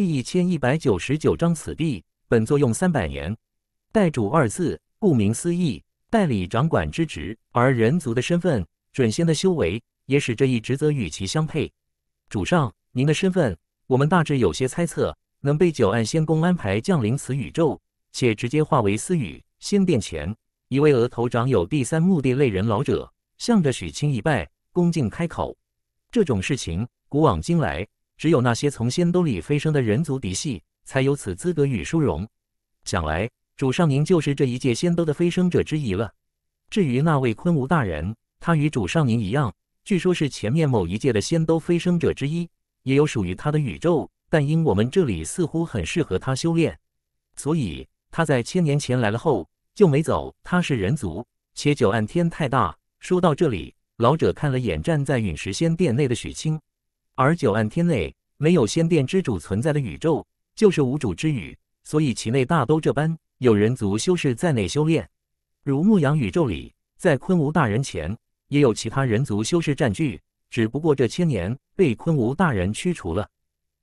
第一千一百九十九章，此地本作用三百年。代主二字，顾名思义，代理掌管之职。而人族的身份，准仙的修为，也使这一职责与其相配。主上，您的身份，我们大致有些猜测。能被九暗仙宫安排降临此宇宙，且直接化为私语。仙殿前，一位额头长有第三目的类人老者，向着许清一拜，恭敬开口。这种事情，古往今来。只有那些从仙都里飞升的人族嫡系才有此资格与殊荣。想来主上您就是这一届仙都的飞升者之一了。至于那位昆吾大人，他与主上您一样，据说是前面某一届的仙都飞升者之一，也有属于他的宇宙。但因我们这里似乎很适合他修炼，所以他在千年前来了后就没走。他是人族，且九暗天太大。说到这里，老者看了眼站在陨石仙殿内的许清，而九暗天内。没有仙殿之主存在的宇宙，就是无主之宇，所以其内大都这般。有人族修士在内修炼，如牧羊宇宙里，在昆吾大人前，也有其他人族修士占据，只不过这千年被昆吾大人驱除了。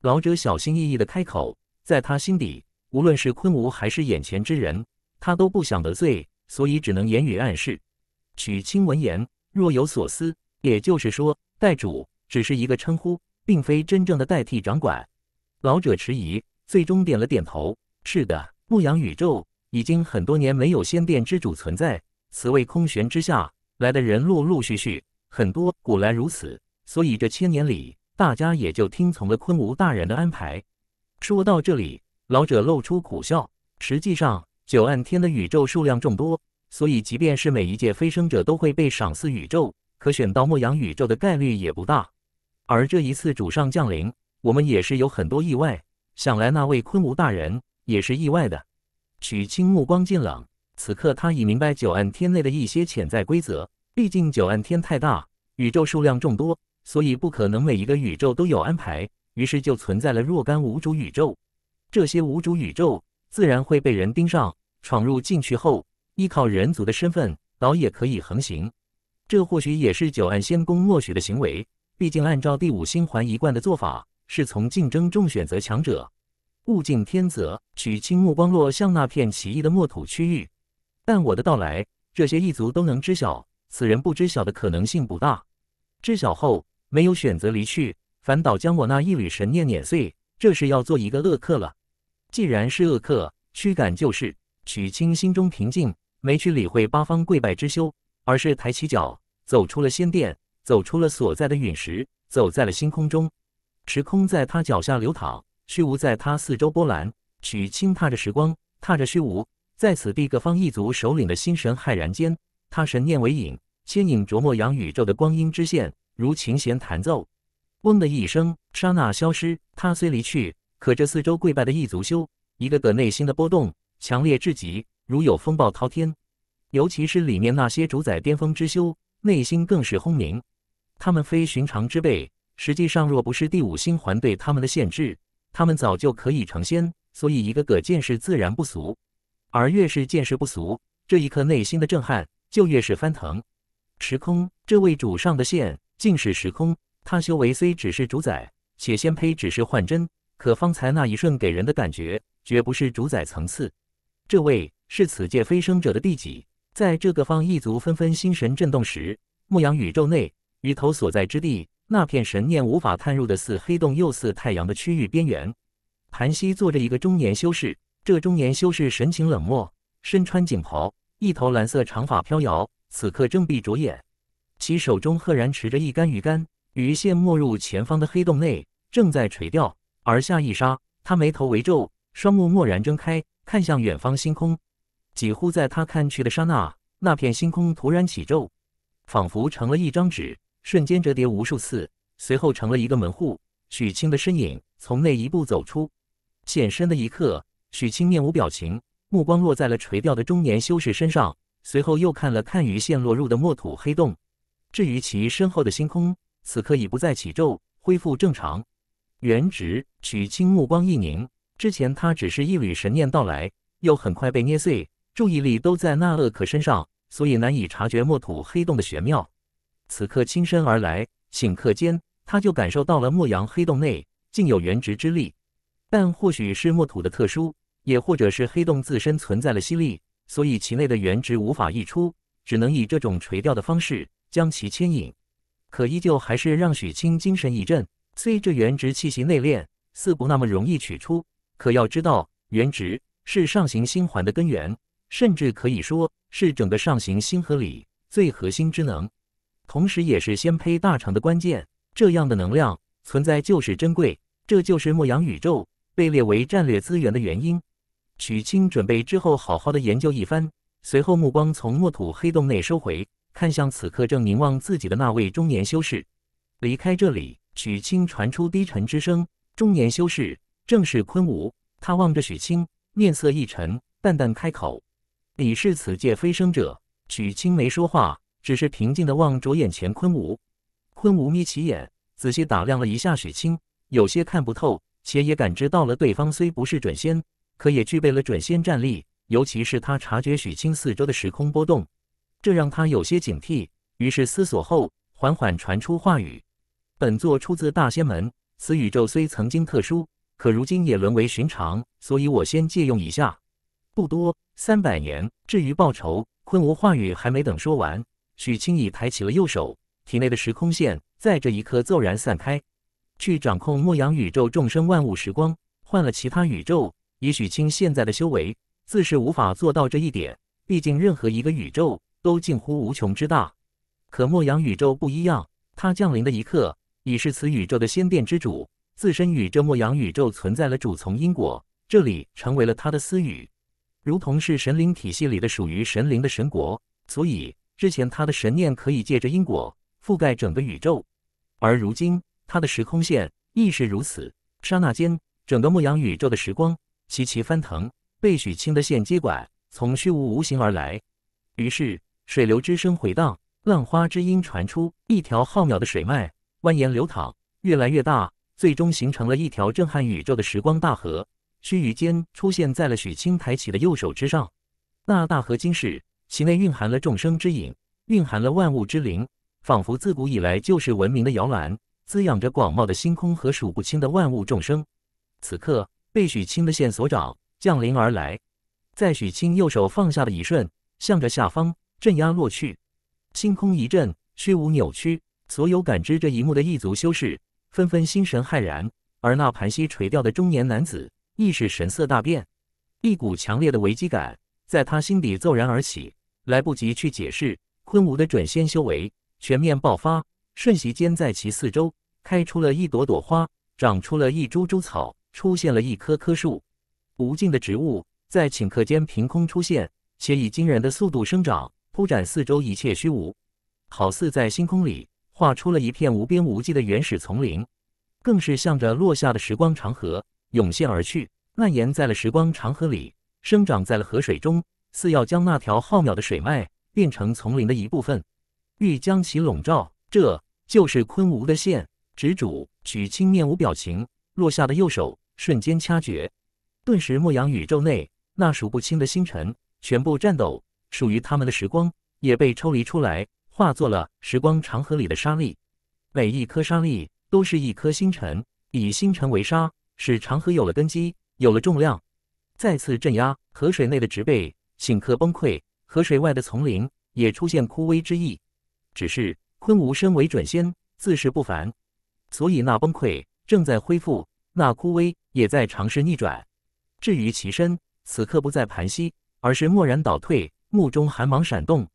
老者小心翼翼的开口，在他心底，无论是昆吾还是眼前之人，他都不想得罪，所以只能言语暗示。曲青闻言若有所思，也就是说，代主只是一个称呼。并非真正的代替掌管，老者迟疑，最终点了点头。是的，牧羊宇宙已经很多年没有仙殿之主存在，此位空悬之下来的人陆陆续续很多。古来如此，所以这千年里，大家也就听从了昆吾大人的安排。说到这里，老者露出苦笑。实际上，九暗天的宇宙数量众多，所以即便是每一届飞升者都会被赏赐宇宙，可选到牧羊宇宙的概率也不大。而这一次主上降临，我们也是有很多意外。想来那位昆吾大人也是意外的。许清目光渐冷，此刻他已明白九暗天内的一些潜在规则。毕竟九暗天太大，宇宙数量众多，所以不可能每一个宇宙都有安排，于是就存在了若干无主宇宙。这些无主宇宙自然会被人盯上，闯入进去后，依靠人族的身份，倒也可以横行。这或许也是九暗仙宫默许的行为。毕竟，按照第五星环一贯的做法，是从竞争中选择强者，物竞天择。取青目光落向那片奇异的墨土区域，但我的到来，这些异族都能知晓，此人不知晓的可能性不大。知晓后，没有选择离去，反倒将我那一缕神念碾碎，这是要做一个恶客了。既然是恶客，驱赶就是。曲清心中平静，没去理会八方跪拜之修，而是抬起脚走出了仙殿。走出了所在的陨石，走在了星空中，时空在他脚下流淌，虚无在他四周波澜。曲轻踏着时光，踏着虚无，在此地各方异族首领的心神骇然间，他神念为影，牵引琢磨阳宇宙的光阴之线，如琴弦弹奏。嗡的一声，刹那消失。他虽离去，可这四周跪拜的异族修，一个个内心的波动强烈至极，如有风暴滔天。尤其是里面那些主宰巅峰之修，内心更是轰鸣。他们非寻常之辈，实际上若不是第五星环对他们的限制，他们早就可以成仙，所以一个个见识自然不俗。而越是见识不俗，这一刻内心的震撼就越是翻腾。时空，这位主上的现竟是时空。他修为虽只是主宰，且仙胚只是幻真，可方才那一瞬给人的感觉，绝不是主宰层次。这位是此界飞升者的第几？在这个方一族纷纷心神震动时，牧羊宇宙内。鱼头所在之地，那片神念无法探入的似黑洞又似太阳的区域边缘，盘膝坐着一个中年修士。这中年修士神情冷漠，身穿锦袍，一头蓝色长发飘摇。此刻正闭着眼，其手中赫然持着一杆鱼竿，鱼线没入前方的黑洞内，正在垂钓。而下一刹，他眉头微皱，双目蓦然睁开，看向远方星空。几乎在他看去的刹那，那片星空突然起皱，仿佛成了一张纸。瞬间折叠无数次，随后成了一个门户。许清的身影从内一步走出，现身的一刻，许清面无表情，目光落在了垂钓的中年修士身上，随后又看了看鱼线落入的墨土黑洞。至于其身后的星空，此刻已不再起皱，恢复正常。原值，许清目光一凝。之前他只是一缕神念到来，又很快被捏碎，注意力都在那厄可身上，所以难以察觉墨土黑洞的玄妙。此刻亲身而来，顷刻间他就感受到了墨阳黑洞内竟有原值之力。但或许是墨土的特殊，也或者是黑洞自身存在了吸力，所以其内的原值无法溢出，只能以这种垂钓的方式将其牵引。可依旧还是让许清精神一振。虽这原值气息内敛，似不那么容易取出，可要知道，原值是上行星环的根源，甚至可以说是整个上行星河里最核心之能。同时，也是仙胚大成的关键。这样的能量存在就是珍贵，这就是墨阳宇宙被列为战略资源的原因。许清准备之后，好好的研究一番。随后，目光从墨土黑洞内收回，看向此刻正凝望自己的那位中年修士。离开这里，许清传出低沉之声：“中年修士，正是昆吾。”他望着许清，面色一沉，淡淡开口：“你是此界飞升者。”许清没说话。只是平静地望着眼前坤吾，坤吾眯起眼，仔细打量了一下许清，有些看不透，且也感知到了对方虽不是准仙，可也具备了准仙战力。尤其是他察觉许清四周的时空波动，这让他有些警惕。于是思索后，缓缓传出话语：“本座出自大仙门，此宇宙虽曾经特殊，可如今也沦为寻常，所以我先借用一下，不多，三百年。至于报仇，坤吾话语还没等说完。”许清已抬起了右手，体内的时空线在这一刻骤然散开，去掌控莫阳宇宙众生万物时光。换了其他宇宙，以许清现在的修为，自是无法做到这一点。毕竟任何一个宇宙都近乎无穷之大，可莫阳宇宙不一样。它降临的一刻，已是此宇宙的先殿之主，自身与这莫阳宇宙存在了主从因果，这里成为了他的私语。如同是神灵体系里的属于神灵的神国，所以。之前他的神念可以借着因果覆盖整个宇宙，而如今他的时空线亦是如此。刹那间，整个牧羊宇宙的时光齐齐翻腾，被许清的线接管，从虚无无形而来。于是水流之声回荡，浪花之音传出，一条浩渺的水脉蜿蜒流淌，越来越大，最终形成了一条震撼宇宙的时光大河。须臾间，出现在了许清抬起的右手之上。那大河惊是其内蕴含了众生之影，蕴含了万物之灵，仿佛自古以来就是文明的摇篮，滋养着广袤的星空和数不清的万物众生。此刻被许清的线所掌降临而来，在许清右手放下的一瞬，向着下方镇压落去，星空一震，虚无扭曲，所有感知这一幕的异族修士纷纷心神骇然，而那盘膝垂钓的中年男子亦是神色大变，一股强烈的危机感。在他心底骤然而起，来不及去解释，昆吾的准仙修为全面爆发，瞬息间在其四周开出了一朵朵花，长出了一株株草，出现了一棵棵树，无尽的植物在顷刻间凭空出现，且以惊人的速度生长，铺展四周一切虚无，好似在星空里画出了一片无边无际的原始丛林，更是向着落下的时光长河涌现而去，蔓延在了时光长河里。生长在了河水中，似要将那条浩渺的水脉变成丛林的一部分，欲将其笼罩。这就是昆吾的线。执主许青面无表情，落下的右手瞬间掐诀，顿时莫阳宇宙内那数不清的星辰全部颤抖，属于他们的时光也被抽离出来，化作了时光长河里的沙粒。每一颗沙粒都是一颗星辰，以星辰为沙，使长河有了根基，有了重量。再次镇压河水内的植被，顷刻崩溃；河水外的丛林也出现枯萎之意。只是昆吾身为准仙，自是不凡，所以那崩溃正在恢复，那枯萎也在尝试逆转。至于其身，此刻不再盘膝，而是蓦然倒退，目中寒芒闪动。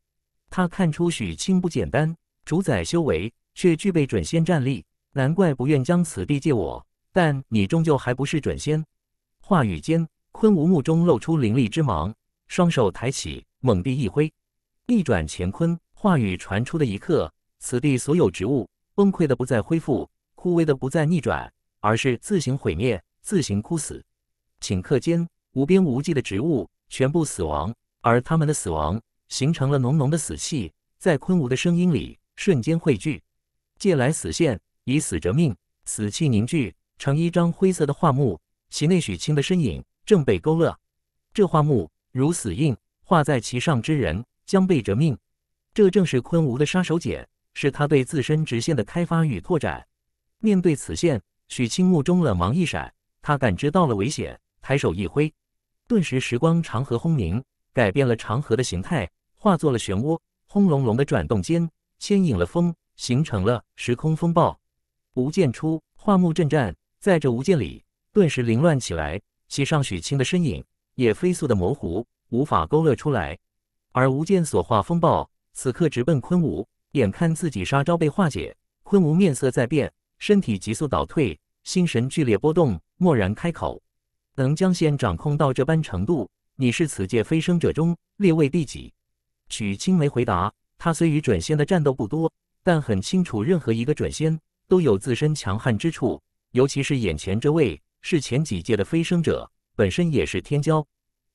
他看出许清不简单，主宰修为却具备准仙战力，难怪不愿将此地借我。但你终究还不是准仙，话语间。昆吾目中露出凌厉之芒，双手抬起，猛地一挥，逆转乾坤。话语传出的一刻，此地所有植物崩溃的不再恢复，枯萎的不再逆转，而是自行毁灭，自行枯死。顷刻间，无边无际的植物全部死亡，而他们的死亡形成了浓浓的死气，在昆吾的声音里瞬间汇聚。借来死线，以死折命，死气凝聚成一张灰色的画幕，其内许清的身影。正被勾勒，这画幕如死印，画在其上之人将被折命。这正是昆吾的杀手锏，是他对自身直线的开发与拓展。面对此线，许清目中冷芒一闪，他感知到了危险，抬手一挥，顿时时光长河轰鸣，改变了长河的形态，化作了漩涡，轰隆隆的转动间，牵引了风，形成了时空风暴。无剑出，画幕震颤，在这无剑里，顿时凌乱起来。其上许清的身影也飞速的模糊，无法勾勒出来。而无剑所化风暴此刻直奔昆吾，眼看自己杀招被化解，昆吾面色在变，身体急速倒退，心神剧烈波动，蓦然开口：“能将仙掌控到这般程度，你是此界飞升者中列位第几？”许清没回答，他虽与准仙的战斗不多，但很清楚任何一个准仙都有自身强悍之处，尤其是眼前这位。是前几届的飞升者，本身也是天骄，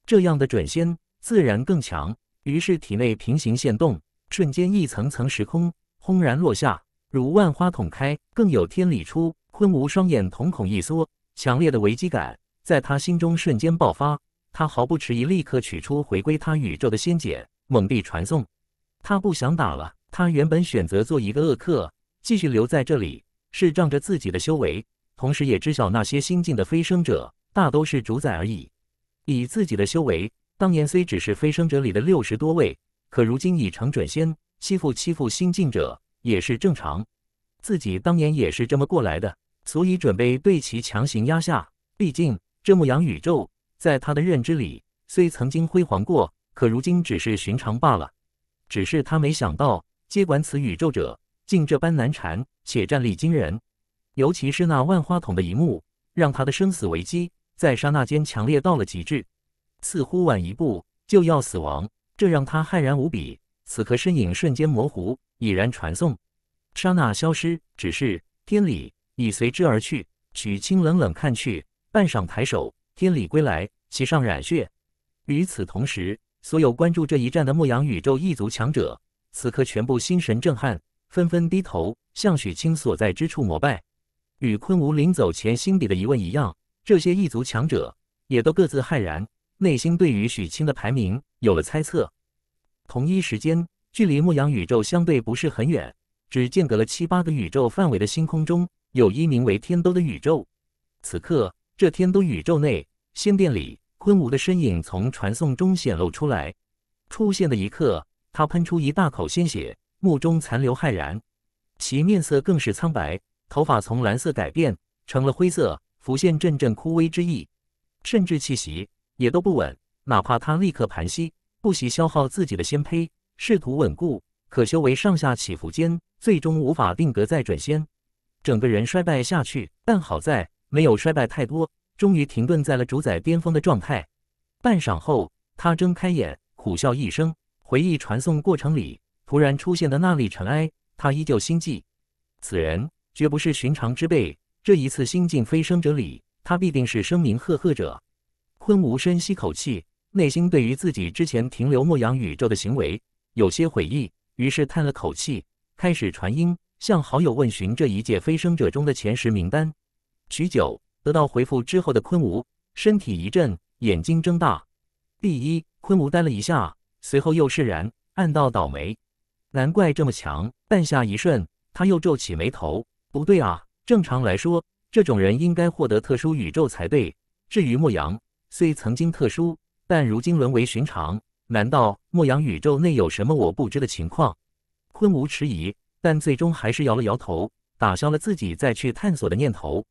这样的准仙自然更强。于是体内平行线动，瞬间一层层时空轰然落下，如万花筒开，更有天理出。坤无双眼瞳孔一缩，强烈的危机感在他心中瞬间爆发。他毫不迟疑，立刻取出回归他宇宙的仙简，猛地传送。他不想打了。他原本选择做一个恶客，继续留在这里，是仗着自己的修为。同时，也知晓那些新晋的飞升者大都是主宰而已。以自己的修为，当年虽只是飞升者里的六十多位，可如今已成准仙，欺负欺负新晋者也是正常。自己当年也是这么过来的，所以准备对其强行压下。毕竟这牧羊宇宙，在他的认知里虽曾经辉煌过，可如今只是寻常罢了。只是他没想到，接管此宇宙者竟这般难缠，且战力惊人。尤其是那万花筒的一幕，让他的生死危机在刹那间强烈到了极致，似乎晚一步就要死亡，这让他骇然无比。此刻身影瞬间模糊，已然传送，刹那消失，只是天理已随之而去。许清冷冷看去，半晌抬手，天理归来，其上染血。与此同时，所有关注这一战的牧羊宇宙异族强者，此刻全部心神震撼，纷纷低头向许清所在之处膜拜。与昆吾临走前心底的疑问一样，这些异族强者也都各自骇然，内心对于许清的排名有了猜测。同一时间，距离牧羊宇宙相对不是很远，只间隔了七八个宇宙范围的星空中，有一名为天都的宇宙。此刻，这天都宇宙内仙殿里，昆吾的身影从传送中显露出来。出现的一刻，他喷出一大口鲜血，目中残留骇然，其面色更是苍白。头发从蓝色改变成了灰色，浮现阵阵枯萎之意，甚至气息也都不稳。哪怕他立刻盘膝，不惜消耗自己的仙胚，试图稳固，可修为上下起伏间，最终无法定格在准仙。整个人衰败下去，但好在没有衰败太多，终于停顿在了主宰巅峰的状态。半晌后，他睁开眼，苦笑一声，回忆传送过程里突然出现的那粒尘埃，他依旧心悸。此人。绝不是寻常之辈。这一次新晋飞升者里，他必定是声名赫赫者。昆吾深吸口气，内心对于自己之前停留莫阳宇宙的行为有些悔意，于是叹了口气，开始传音向好友问询这一届飞升者中的前十名单。许久得到回复之后的昆吾，身体一震，眼睛睁大。第一，昆吾呆了一下，随后又释然，暗道倒霉，难怪这么强。但下一瞬，他又皱起眉头。不对啊，正常来说，这种人应该获得特殊宇宙才对。至于莫阳，虽曾经特殊，但如今沦为寻常。难道莫阳宇宙内有什么我不知的情况？坤无迟疑，但最终还是摇了摇头，打消了自己再去探索的念头。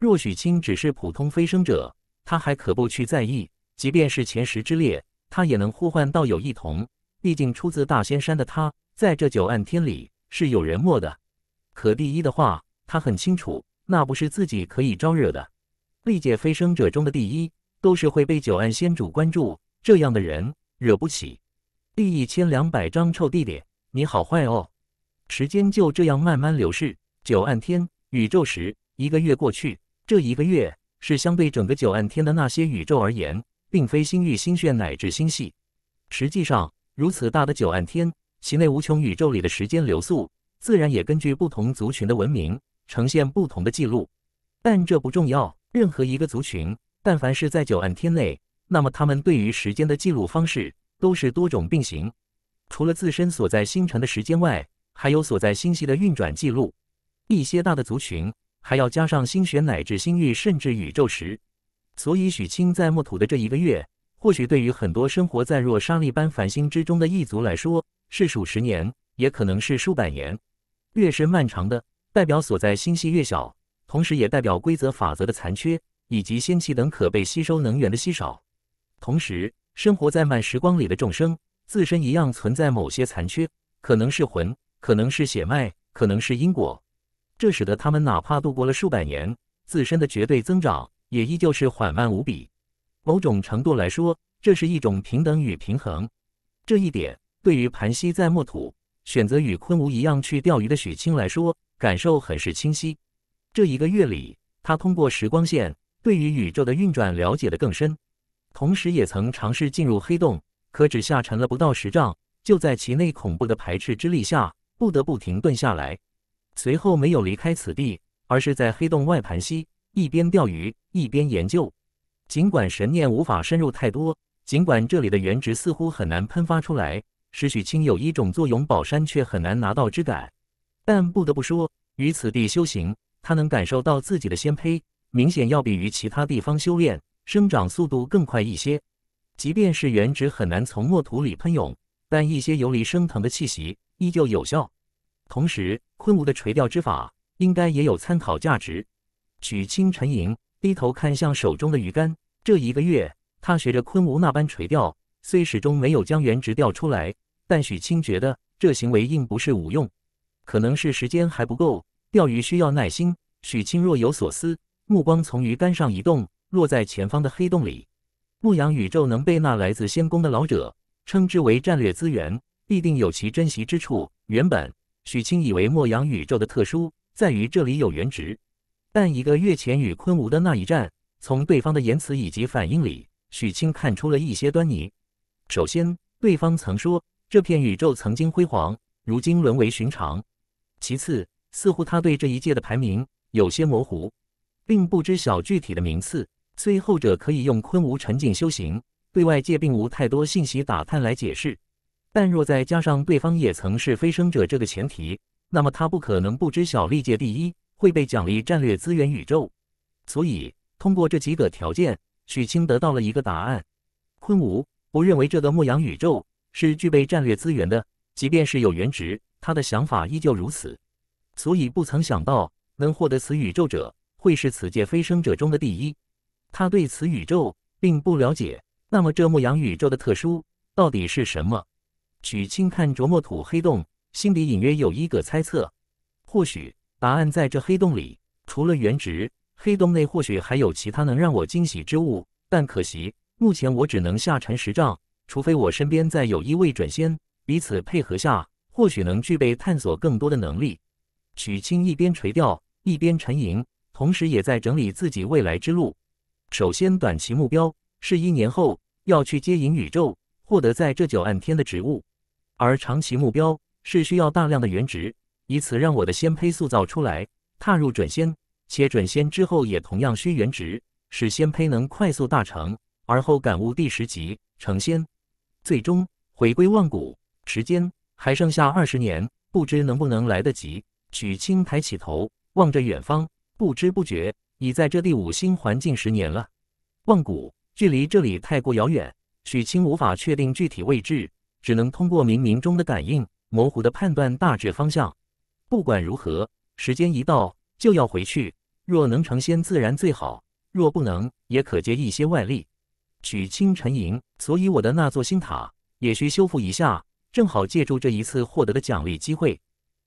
若许清只是普通飞升者，他还可不去在意；即便是前十之列，他也能呼唤道友一同。毕竟出自大仙山的他，在这九暗天里是有人脉的。可第一的话，他很清楚，那不是自己可以招惹的。历届飞升者中的第一，都是会被九暗仙主关注，这样的人惹不起。第一千两百张臭地弟，你好坏哦！时间就这样慢慢流逝。九暗天宇宙时，一个月过去。这一个月是相对整个九暗天的那些宇宙而言，并非星域、星炫乃至星系。实际上，如此大的九暗天，其内无穷宇宙里的时间流速。自然也根据不同族群的文明呈现不同的记录，但这不重要。任何一个族群，但凡是在九暗天内，那么他们对于时间的记录方式都是多种并行。除了自身所在星辰的时间外，还有所在星系的运转记录，一些大的族群还要加上星璇乃至星域甚至宇宙时。所以，许清在木土的这一个月，或许对于很多生活在若沙粒般繁星之中的一族来说是数十年，也可能是数百年。越是漫长的，代表所在星系越小，同时也代表规则法则的残缺，以及仙气等可被吸收能源的稀少。同时，生活在慢时光里的众生，自身一样存在某些残缺，可能是魂，可能是血脉，可能是因果。这使得他们哪怕度过了数百年，自身的绝对增长也依旧是缓慢无比。某种程度来说，这是一种平等与平衡。这一点对于盘膝在木土。选择与昆吾一样去钓鱼的许清来说，感受很是清晰。这一个月里，他通过时光线，对于宇宙的运转了解得更深，同时也曾尝试进入黑洞，可只下沉了不到十丈，就在其内恐怖的排斥之力下，不得不停顿下来。随后没有离开此地，而是在黑洞外盘膝，一边钓鱼一边研究。尽管神念无法深入太多，尽管这里的原值似乎很难喷发出来。使许清有一种坐拥宝山却很难拿到之感，但不得不说，于此地修行，他能感受到自己的仙胚明显要比于其他地方修炼生长速度更快一些。即便是原植很难从墨土里喷涌，但一些游离升腾的气息依旧有效。同时，昆吾的垂钓之法应该也有参考价值。许清沉吟，低头看向手中的鱼竿。这一个月，他学着昆吾那般垂钓，虽始终没有将原植钓出来。但许清觉得这行为应不是无用，可能是时间还不够。钓鱼需要耐心。许清若有所思，目光从鱼竿上移动，落在前方的黑洞里。牧羊宇宙能被那来自仙宫的老者称之为战略资源，必定有其珍惜之处。原本许清以为牧羊宇宙的特殊在于这里有原值，但一个月前与昆吾的那一战，从对方的言辞以及反应里，许清看出了一些端倪。首先，对方曾说。这片宇宙曾经辉煌，如今沦为寻常。其次，似乎他对这一届的排名有些模糊，并不知晓具体的名次。虽后者可以用昆吾沉浸修行，对外界并无太多信息打探来解释，但若再加上对方也曾是飞升者这个前提，那么他不可能不知晓历届第一会被奖励战略资源宇宙。所以，通过这几个条件，许清得到了一个答案：昆吾不认为这个牧羊宇宙。是具备战略资源的，即便是有原值，他的想法依旧如此。所以不曾想到能获得此宇宙者会是此界飞升者中的第一。他对此宇宙并不了解，那么这牧羊宇宙的特殊到底是什么？许清看着墨土黑洞，心里隐约有一个猜测，或许答案在这黑洞里。除了原值，黑洞内或许还有其他能让我惊喜之物，但可惜目前我只能下沉十丈。除非我身边再有一位准仙，彼此配合下，或许能具备探索更多的能力。许清一边垂钓，一边沉吟，同时也在整理自己未来之路。首先，短期目标是一年后要去接引宇宙，获得在这九暗天的植物；而长期目标是需要大量的原值，以此让我的仙胚塑造出来，踏入准仙。且准仙之后也同样需原值，使仙胚能快速大成，而后感悟第十级成仙。最终回归万古，时间还剩下二十年，不知能不能来得及。许清抬起头，望着远方，不知不觉已在这第五星环境十年了。万古距离这里太过遥远，许清无法确定具体位置，只能通过冥冥中的感应，模糊的判断大致方向。不管如何，时间一到就要回去。若能成仙，自然最好；若不能，也可借一些外力。许清沉吟，所以我的那座新塔也需修复一下，正好借助这一次获得的奖励机会。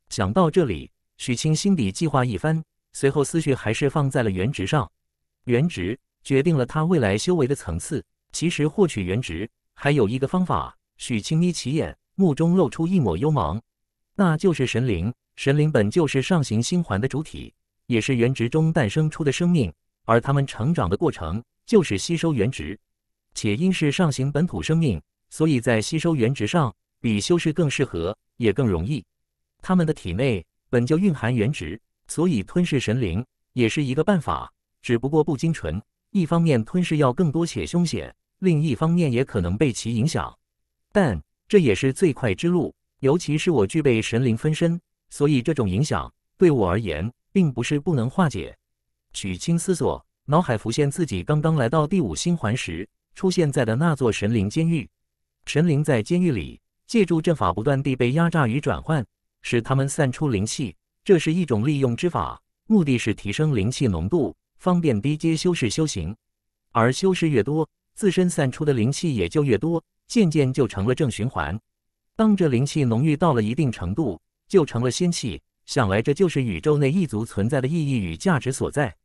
想到这里，许清心底计划一番，随后思绪还是放在了原值上。原值决定了他未来修为的层次。其实获取原值还有一个方法。许清眯起眼，目中露出一抹幽芒，那就是神灵。神灵本就是上行星环的主体，也是原值中诞生出的生命，而他们成长的过程就是吸收原值。且因是上行本土生命，所以在吸收原值上比修饰更适合，也更容易。他们的体内本就蕴含原值，所以吞噬神灵也是一个办法，只不过不精纯。一方面吞噬要更多且凶险，另一方面也可能被其影响。但这也是最快之路，尤其是我具备神灵分身，所以这种影响对我而言并不是不能化解。许青思索，脑海浮现自己刚刚来到第五星环时。出现在的那座神灵监狱，神灵在监狱里借助阵法不断地被压榨与转换，使他们散出灵气。这是一种利用之法，目的是提升灵气浓度，方便低阶修士修行。而修士越多，自身散出的灵气也就越多，渐渐就成了正循环。当这灵气浓郁到了一定程度，就成了仙气。想来这就是宇宙内异族存在的意义与价值所在，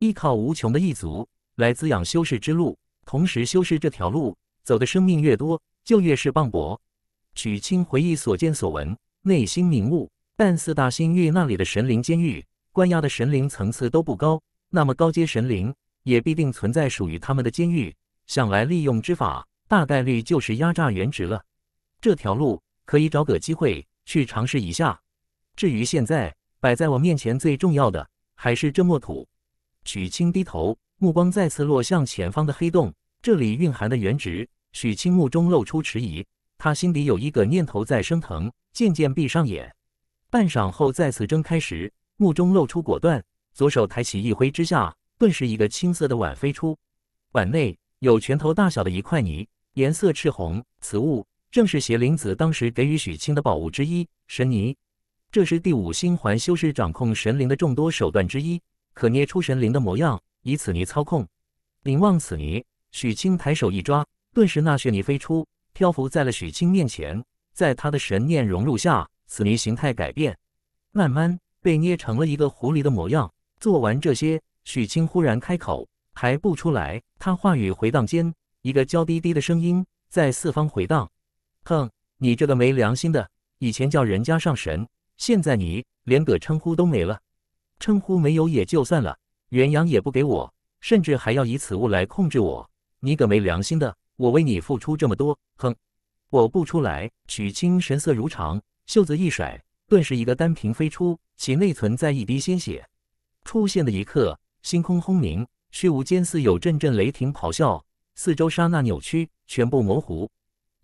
依靠无穷的异族来滋养修士之路。同时修饰这条路走的生命越多，就越是磅礴。许清回忆所见所闻，内心明悟。但四大星域那里的神灵监狱，关押的神灵层次都不高，那么高阶神灵也必定存在属于他们的监狱。想来利用之法，大概率就是压榨原值了。这条路可以找个机会去尝试一下。至于现在摆在我面前最重要的，还是这墨土。许清低头。目光再次落向前方的黑洞，这里蕴含的原值。许清目中露出迟疑，他心底有一个念头在升腾。渐渐闭上眼，半晌后再次睁开时，目中露出果断。左手抬起一挥之下，顿时一个青色的碗飞出，碗内有拳头大小的一块泥，颜色赤红。此物正是邪灵子当时给予许清的宝物之一——神泥。这是第五星环修士掌控神灵的众多手段之一，可捏出神灵的模样。以此泥操控，凝望此泥。许清抬手一抓，顿时那血泥飞出，漂浮在了许清面前。在他的神念融入下，此泥形态改变，慢慢被捏成了一个狐狸的模样。做完这些，许清忽然开口：“还不出来？”他话语回荡间，一个娇滴滴的声音在四方回荡：“哼，你这个没良心的，以前叫人家上神，现在你连个称呼都没了。称呼没有也就算了。”元阳也不给我，甚至还要以此物来控制我！你个没良心的！我为你付出这么多，哼！我不出来。许清神色如常，袖子一甩，顿时一个丹瓶飞出，其内存在一滴鲜血。出现的一刻，星空轰鸣，虚无间似有阵阵雷霆咆哮，四周刹那扭曲，全部模糊。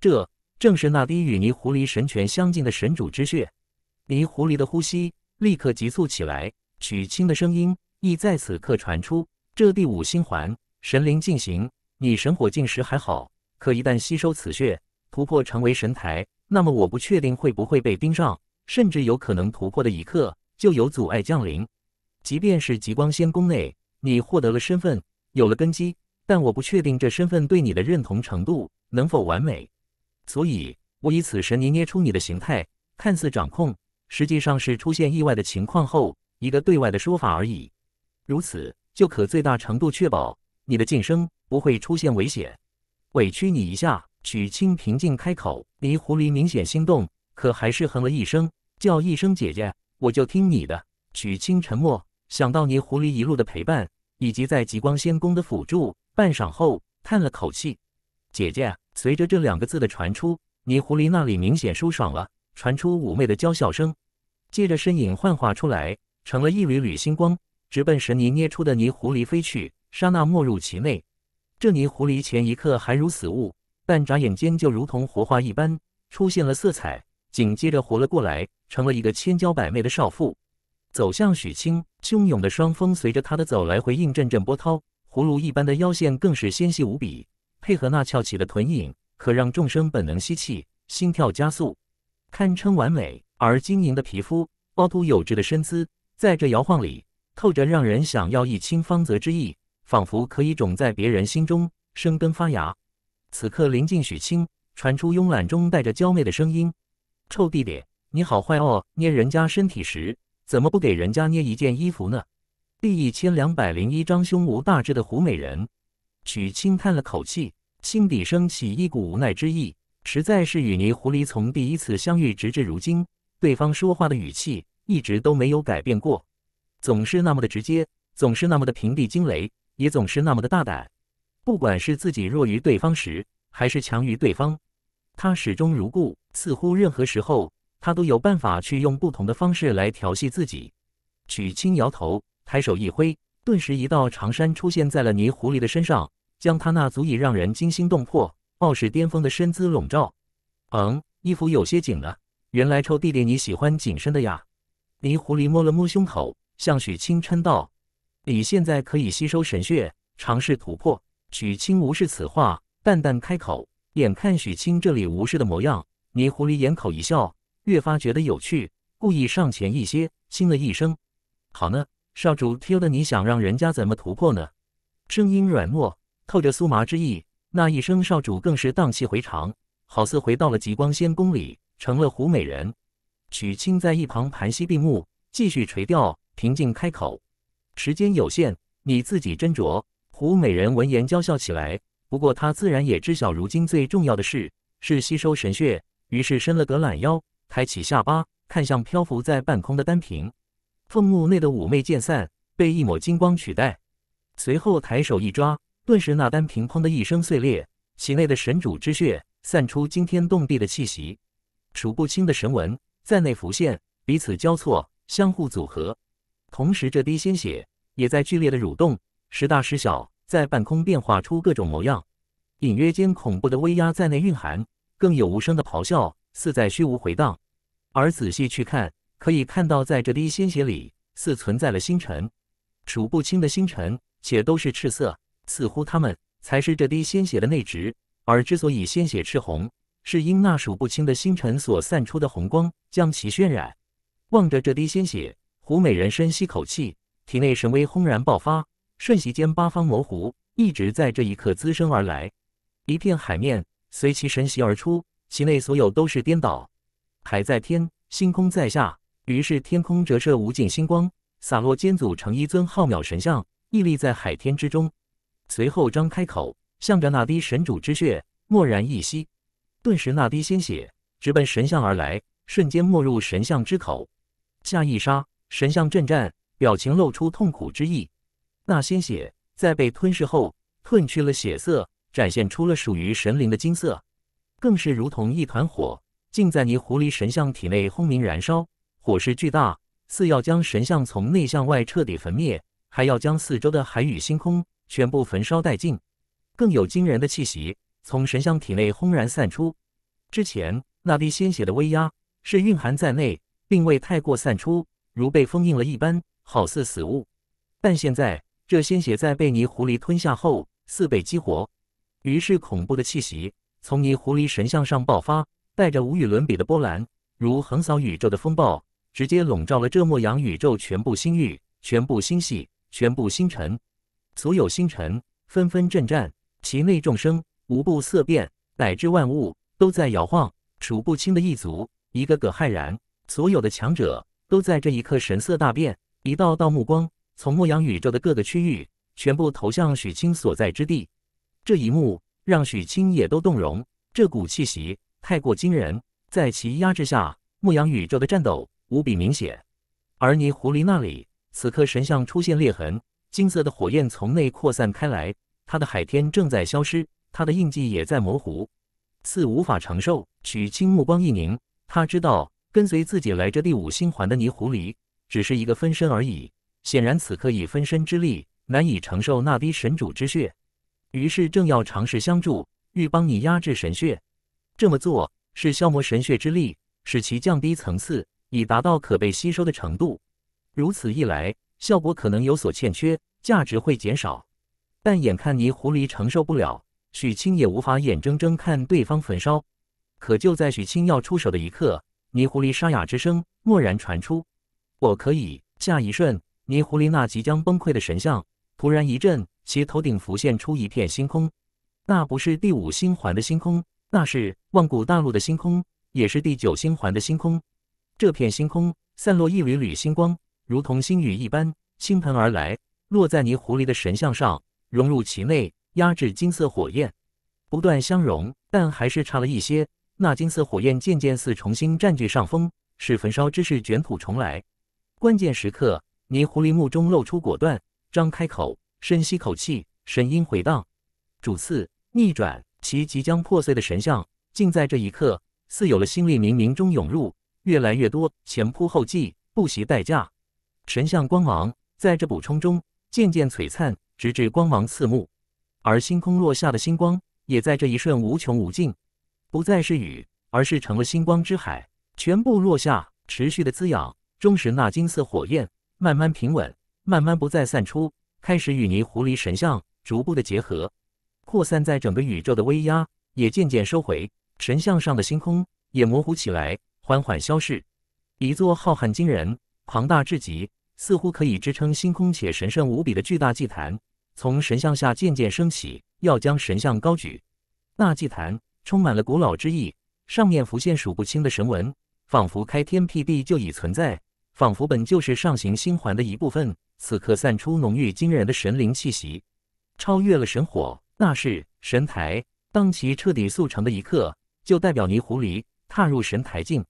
这正是那滴与泥狐狸神拳相近的神主之血。泥狐狸的呼吸立刻急促起来，许清的声音。亦在此刻传出，这第五星环神灵进行，你神火进时还好，可一旦吸收此血，突破成为神台，那么我不确定会不会被盯上，甚至有可能突破的一刻就有阻碍降临。即便是极光仙宫内，你获得了身份，有了根基，但我不确定这身份对你的认同程度能否完美。所以，我以此神泥捏出你的形态，看似掌控，实际上是出现意外的情况后一个对外的说法而已。如此，就可最大程度确保你的晋升不会出现危险。委屈你一下，许清平静开口。泥狐狸明显心动，可还是哼了一声，叫一声姐姐，我就听你的。许清沉默，想到泥狐狸一路的陪伴，以及在极光仙宫的辅助，半晌后叹了口气。姐姐，随着这两个字的传出，泥狐狸那里明显舒爽了，传出妩媚的娇笑声，借着身影幻化出来，成了一缕缕星光。直奔神泥捏出的泥狐狸飞去，刹那没入其内。这泥狐狸前一刻还如死物，但眨眼间就如同活化一般，出现了色彩，紧接着活了过来，成了一个千娇百媚的少妇，走向许清。汹涌的双峰随着他的走来回应阵阵波涛，葫芦一般的腰线更是纤细无比，配合那翘起的臀影，可让众生本能吸气，心跳加速，堪称完美。而晶莹的皮肤、凹凸有致的身姿，在这摇晃里。透着让人想要一清芳泽之意，仿佛可以种在别人心中生根发芽。此刻临近，许清传出慵懒中带着娇媚的声音：“臭弟弟，你好坏哦！捏人家身体时，怎么不给人家捏一件衣服呢？”第一千两百零一章胸无大志的胡美人。许清叹了口气，心底升起一股无奈之意。实在是与泥狐狸从第一次相遇直至如今，对方说话的语气一直都没有改变过。总是那么的直接，总是那么的平地惊雷，也总是那么的大胆。不管是自己弱于对方时，还是强于对方，他始终如故。似乎任何时候，他都有办法去用不同的方式来调戏自己。曲青摇头，抬手一挥，顿时一道长衫出现在了泥狐狸的身上，将他那足以让人惊心动魄、傲视巅峰的身姿笼罩。嗯，衣服有些紧了。原来臭弟弟你喜欢紧身的呀？泥狐狸摸了摸胸口。向许清称道：“你现在可以吸收神血，尝试突破。”许清无视此话，淡淡开口。眼看许清这里无视的模样，泥狐狸掩口一笑，越发觉得有趣，故意上前一些，轻了一声：“好呢，少主，听的你想让人家怎么突破呢？”声音软糯，透着酥麻之意。那一声“少主”更是荡气回肠，好似回到了极光仙宫里，成了狐美人。许清在一旁盘膝闭目，继续垂钓。平静开口，时间有限，你自己斟酌。胡美人闻言娇笑起来，不过她自然也知晓，如今最重要的事是吸收神血，于是伸了个懒腰，抬起下巴，看向漂浮在半空的丹瓶。凤目内的妩媚渐散，被一抹金光取代。随后抬手一抓，顿时那丹瓶砰的一声碎裂，其内的神主之血散出惊天动地的气息，数不清的神纹在内浮现，彼此交错，相互组合。同时，这滴鲜血也在剧烈的蠕动，时大时小，在半空变化出各种模样。隐约间，恐怖的威压在内蕴含，更有无声的咆哮，似在虚无回荡。而仔细去看，可以看到，在这滴鲜血里，似存在了星辰，数不清的星辰，且都是赤色，似乎他们才是这滴鲜血的内值。而之所以鲜血赤红，是因那数不清的星辰所散出的红光将其渲染。望着这滴鲜血。胡美人深吸口气，体内神威轰然爆发，瞬息间八方模糊，一直在这一刻滋生而来。一片海面随其神袭而出，其内所有都是颠倒，海在天，星空在下。于是天空折射无尽星光，洒落间组成一尊浩渺神像，屹立在海天之中。随后张开口，向着那滴神主之血蓦然一吸，顿时那滴鲜血直奔神像而来，瞬间没入神像之口。下一刹。神像震颤，表情露出痛苦之意。那鲜血在被吞噬后，褪去了血色，展现出了属于神灵的金色，更是如同一团火，竟在泥狐狸神像体内轰鸣燃烧。火势巨大，似要将神像从内向外彻底焚灭，还要将四周的海与星空全部焚烧殆尽。更有惊人的气息从神像体内轰然散出。之前那滴鲜血的威压是蕴含在内，并未太过散出。如被封印了一般，好似死物。但现在，这鲜血在被泥狐狸吞下后，似被激活。于是，恐怖的气息从泥狐狸神像上爆发，带着无与伦比的波澜，如横扫宇宙的风暴，直接笼罩了这末阳宇宙全部星域、全部星系、全部星辰。所有星辰纷纷震颤，其内众生无不色变，乃至万物都在摇晃。数不清的异族，一个个骇然；所有的强者。都在这一刻神色大变，一道道目光从牧羊宇宙的各个区域全部投向许清所在之地。这一幕让许清也都动容，这股气息太过惊人，在其压制下，牧羊宇宙的战斗无比明显。而尼狐狸那里，此刻神像出现裂痕，金色的火焰从内扩散开来，他的海天正在消失，他的印记也在模糊，似无法承受。许清目光一凝，他知道。跟随自己来这第五星环的泥狐狸，只是一个分身而已。显然，此刻以分身之力难以承受那滴神主之血。于是，正要尝试相助，欲帮你压制神血。这么做是消磨神血之力，使其降低层次，以达到可被吸收的程度。如此一来，效果可能有所欠缺，价值会减少。但眼看泥狐狸承受不了，许清也无法眼睁睁看对方焚烧。可就在许清要出手的一刻。泥狐狸沙哑之声蓦然传出：“我可以。”下一瞬，泥狐狸那即将崩溃的神像突然一震，其头顶浮现出一片星空。那不是第五星环的星空，那是万古大陆的星空，也是第九星环的星空。这片星空散落一缕缕星光，如同星雨一般倾盆而来，落在泥狐狸的神像上，融入其内，压制金色火焰，不断相融，但还是差了一些。那金色火焰渐渐似重新占据上风，使焚烧之势卷土重来。关键时刻，泥狐狸目中露出果断，张开口，深吸口气，神音回荡。主次逆转，其即将破碎的神像，竟在这一刻似有了新力，冥冥中涌入，越来越多，前仆后继，不惜代价。神像光芒在这补充中渐渐璀璨，直至光芒刺目。而星空落下的星光，也在这一瞬无穷无尽。不再是雨，而是成了星光之海，全部落下，持续的滋养，终使那金色火焰慢慢平稳，慢慢不再散出，开始与泥糊里神像逐步的结合，扩散在整个宇宙的威压也渐渐收回，神像上的星空也模糊起来，缓缓消逝。一座浩瀚惊人、庞大至极，似乎可以支撑星空且神圣无比的巨大祭坛，从神像下渐渐升起，要将神像高举，那祭坛。充满了古老之意，上面浮现数不清的神纹，仿佛开天辟地就已存在，仿佛本就是上行星环的一部分。此刻散出浓郁惊人的神灵气息，超越了神火，那是神台。当其彻底速成的一刻，就代表泥狐狸踏入神台境。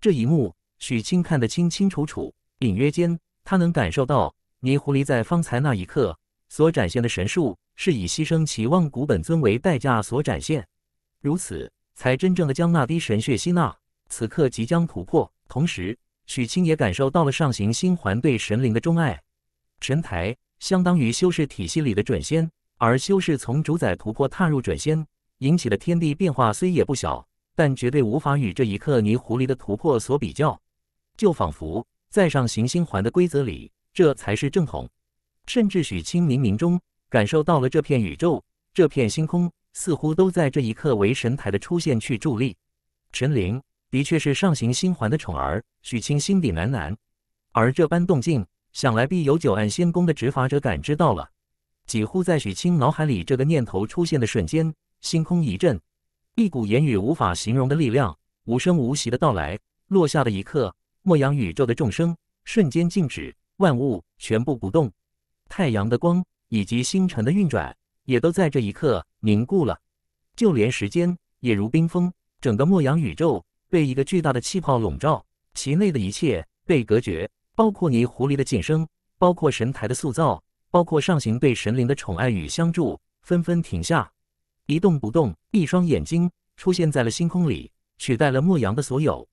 这一幕，许清看得清清楚楚，隐约间他能感受到泥狐狸在方才那一刻所展现的神术，是以牺牲其望古本尊为代价所展现。如此，才真正的将那滴神血吸纳。此刻即将突破，同时，许清也感受到了上行星环对神灵的钟爱。神台相当于修士体系里的准仙，而修士从主宰突破踏入准仙，引起的天地变化虽也不小，但绝对无法与这一刻泥糊里的突破所比较。就仿佛在上行星环的规则里，这才是正统。甚至许清冥冥中感受到了这片宇宙，这片星空。似乎都在这一刻为神台的出现去助力。陈琳的确是上行星环的宠儿，许清心底喃喃。而这般动静，想来必有九暗仙宫的执法者感知到了。几乎在许清脑海里这个念头出现的瞬间，星空一震，一股言语无法形容的力量无声无息的到来。落下的一刻，莫阳宇宙的众生瞬间静止，万物全部不动，太阳的光以及星辰的运转。也都在这一刻凝固了，就连时间也如冰封。整个墨阳宇宙被一个巨大的气泡笼罩，其内的一切被隔绝，包括泥狐狸的晋升，包括神台的塑造，包括上行对神灵的宠爱与相助，纷纷停下，一动不动。一双眼睛出现在了星空里，取代了墨阳的所有，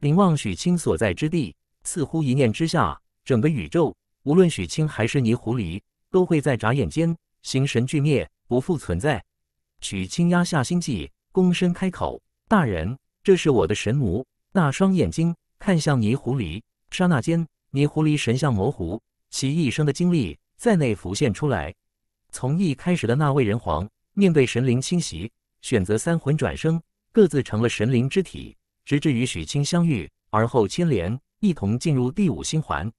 凝望许清所在之地。似乎一念之下，整个宇宙，无论许清还是泥狐狸，都会在眨眼间。形神俱灭，不复存在。许清压下心悸，躬身开口：“大人，这是我的神奴。那双眼睛看向泥狐狸，刹那间，泥狐狸神像模糊，其一生的经历在内浮现出来。从一开始的那位人皇面对神灵侵袭，选择三魂转生，各自成了神灵之体，直至与许清相遇，而后牵连，一同进入第五星环。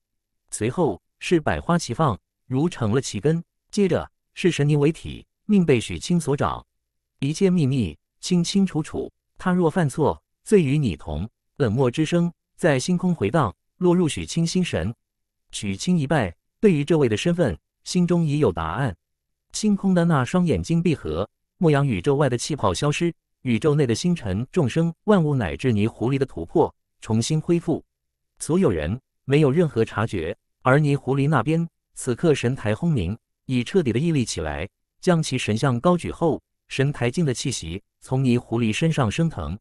随后是百花齐放，如成了其根。接着。”是神尼为体，命被许清所掌，一切秘密清清楚楚。他若犯错，罪与你同。冷漠之声在星空回荡，落入许清心神。许清一拜，对于这位的身份，心中已有答案。星空的那双眼睛闭合，牧羊宇宙外的气泡消失，宇宙内的星辰、众生、万物乃至泥狐狸的突破，重新恢复。所有人没有任何察觉，而泥狐狸那边，此刻神台轰鸣。已彻底的屹立起来，将其神像高举后，神台镜的气息从泥狐狸身上升腾。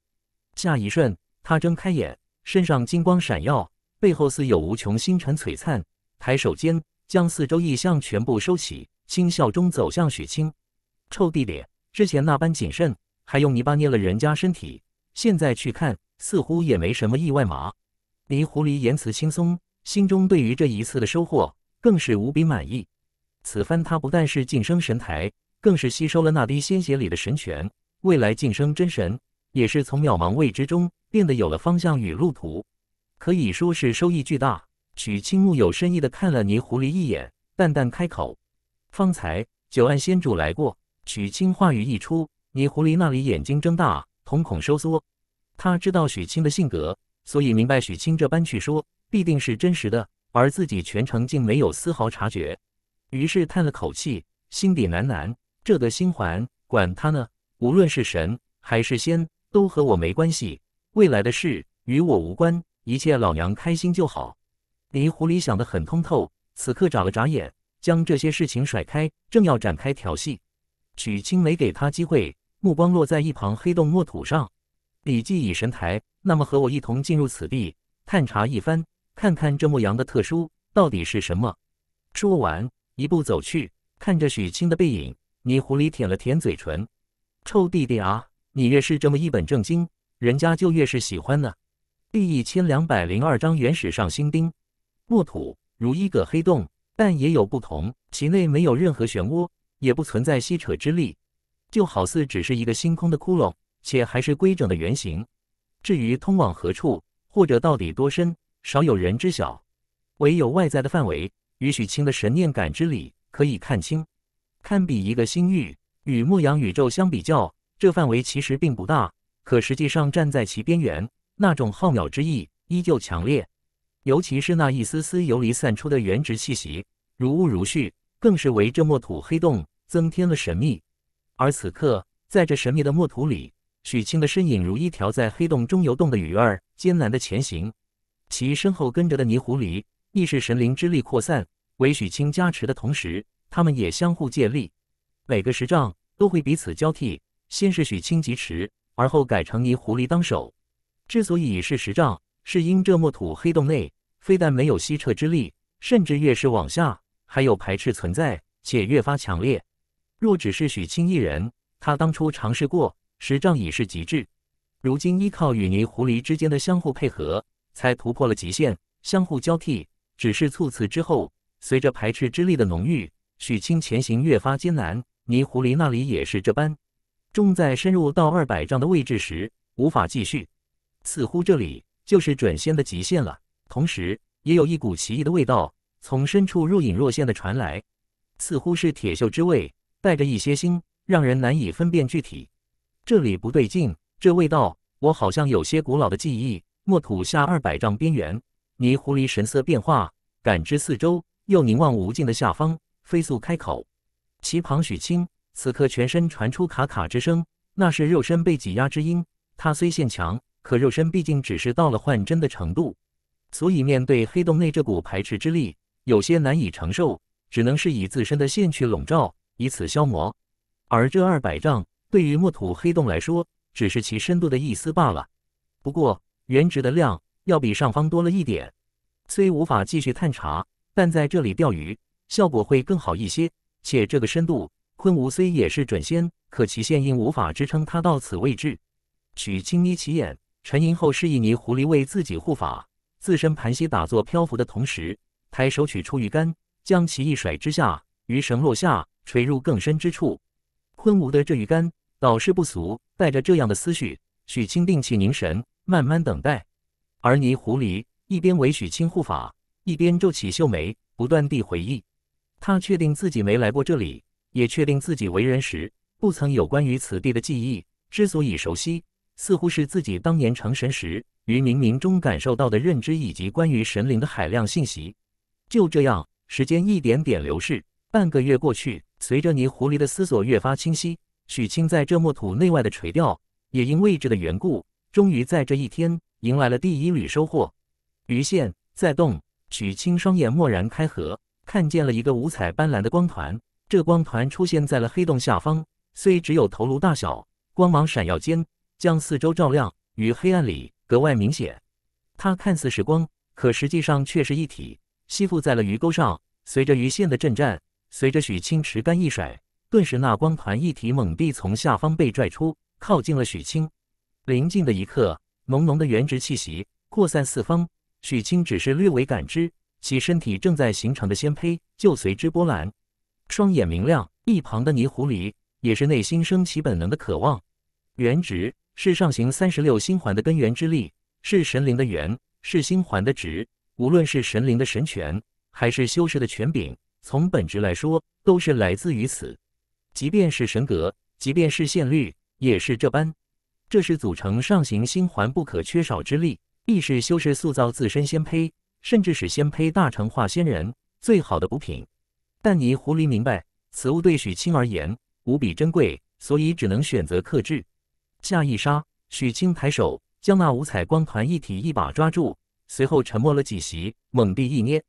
下一瞬，他睁开眼，身上金光闪耀，背后似有无穷星辰璀璨。抬手间，将四周异象全部收起，轻笑中走向许清。臭弟弟，之前那般谨慎，还用泥巴捏了人家身体，现在去看，似乎也没什么意外嘛。泥狐狸言辞轻松，心中对于这一次的收获更是无比满意。此番他不但是晋升神台，更是吸收了那滴鲜血里的神泉，未来晋升真神也是从渺茫未知中变得有了方向与路途，可以说是收益巨大。许清木有深意的看了泥狐狸一眼，淡淡开口：“方才九暗仙主来过。”许清话语一出，泥狐狸那里眼睛睁大，瞳孔收缩。他知道许清的性格，所以明白许清这般去说，必定是真实的，而自己全程竟没有丝毫察觉。于是叹了口气，心底喃喃：“这个星环，管他呢！无论是神还是仙，都和我没关系。未来的事与我无关，一切老娘开心就好。”离狐狸想得很通透，此刻眨了眨眼，将这些事情甩开，正要展开调戏，许青没给他机会，目光落在一旁黑洞墨土上。李记已神台，那么和我一同进入此地，探查一番，看看这牧羊的特殊到底是什么。说完。一步走去，看着许清的背影，你狐狸舔了舔嘴唇，臭弟弟啊！你越是这么一本正经，人家就越是喜欢呢。第一千两百零二章原始上星丁，墨土如一个黑洞，但也有不同，其内没有任何漩涡，也不存在吸扯之力，就好似只是一个星空的窟窿，且还是规整的圆形。至于通往何处，或者到底多深，少有人知晓，唯有外在的范围。与许清的神念感知里，可以看清，堪比一个星域。与牧羊宇宙相比较，这范围其实并不大，可实际上站在其边缘，那种浩渺之意依旧强烈。尤其是那一丝丝游离散出的原值气息，如雾如絮，更是为这墨土黑洞增添了神秘。而此刻，在这神秘的墨土里，许清的身影如一条在黑洞中游动的鱼儿，艰难地前行，其身后跟着的泥糊狸。亦是神灵之力扩散，为许清加持的同时，他们也相互借力。每个十丈都会彼此交替，先是许清疾驰，而后改成泥狐狸当手。之所以是十丈，是因这墨土黑洞内非但没有吸彻之力，甚至越是往下还有排斥存在，且越发强烈。若只是许清一人，他当初尝试过十丈已是极致，如今依靠与泥狐狸之间的相互配合，才突破了极限，相互交替。只是猝死之后，随着排斥之力的浓郁，许清前行越发艰难。泥狐狸那里也是这般。重在深入到二百丈的位置时，无法继续。似乎这里就是准仙的极限了。同时，也有一股奇异的味道从深处若隐若现的传来，似乎是铁锈之味，带着一些腥，让人难以分辨具体。这里不对劲，这味道，我好像有些古老的记忆。墨土下二百丈边缘。泥狐狸神色变化，感知四周，又凝望无尽的下方，飞速开口。其旁许清此刻全身传出卡卡之声，那是肉身被挤压之音。他虽现强，可肉身毕竟只是到了幻真的程度，所以面对黑洞内这股排斥之力，有些难以承受，只能是以自身的线去笼罩，以此消磨。而这二百丈对于墨土黑洞来说，只是其深度的一丝罢了。不过原值的量。要比上方多了一点，虽无法继续探查，但在这里钓鱼效果会更好一些。且这个深度，昆吾虽也是准仙，可其现应无法支撑他到此位置。许清眯起眼，沉吟后示意泥狐狸为自己护法，自身盘膝打坐漂浮的同时，抬手取出鱼竿，将其一甩之下，鱼绳落下，垂入更深之处。昆吾的这鱼竿倒是不俗。带着这样的思绪，许清定气凝神，慢慢等待。而泥狐狸一边为许清护法，一边皱起秀眉，不断地回忆。他确定自己没来过这里，也确定自己为人时不曾有关于此地的记忆。之所以熟悉，似乎是自己当年成神时于冥冥中感受到的认知，以及关于神灵的海量信息。就这样，时间一点点流逝，半个月过去，随着泥狐狸的思索越发清晰，许清在这墨土内外的垂钓，也因位置的缘故，终于在这一天。迎来了第一缕收获，鱼线在动，许清双眼蓦然开合，看见了一个五彩斑斓的光团。这光团出现在了黑洞下方，虽只有头颅大小，光芒闪耀间将四周照亮，于黑暗里格外明显。它看似是光，可实际上却是一体，吸附在了鱼钩上。随着鱼线的震颤，随着许清持竿一甩，顿时那光团一体猛地从下方被拽出，靠近了许清。临近的一刻。浓浓的原植气息扩散四方，许清只是略微感知，其身体正在形成的仙胚就随之波澜。双眼明亮，一旁的泥狐狸也是内心升起本能的渴望。原植是上行三十六星环的根源之力，是神灵的源，是星环的植。无论是神灵的神权，还是修士的权柄，从本质来说都是来自于此。即便是神格，即便是限律，也是这般。这是组成上行星环不可缺少之力，亦是修饰塑造自身仙胚，甚至使仙胚大成化仙人最好的补品。但泥狐狸明白，此物对许清而言无比珍贵，所以只能选择克制。下一杀，许清抬手将那五彩光团一体一把抓住，随后沉默了几息，猛地一捏，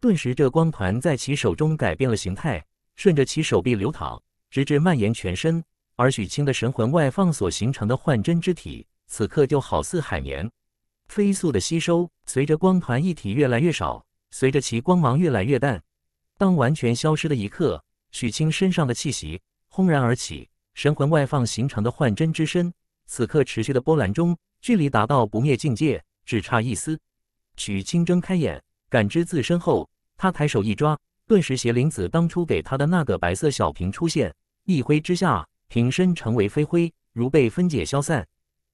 顿时这光团在其手中改变了形态，顺着其手臂流淌，直至蔓延全身。而许清的神魂外放所形成的幻真之体，此刻就好似海绵，飞速的吸收。随着光团一体越来越少，随着其光芒越来越淡，当完全消失的一刻，许清身上的气息轰然而起，神魂外放形成的幻真之身，此刻持续的波澜中，距离达到不灭境界，只差一丝。许清睁开眼，感知自身后，他抬手一抓，顿时邪灵子当初给他的那个白色小瓶出现，一挥之下。瓶身成为飞灰，如被分解消散。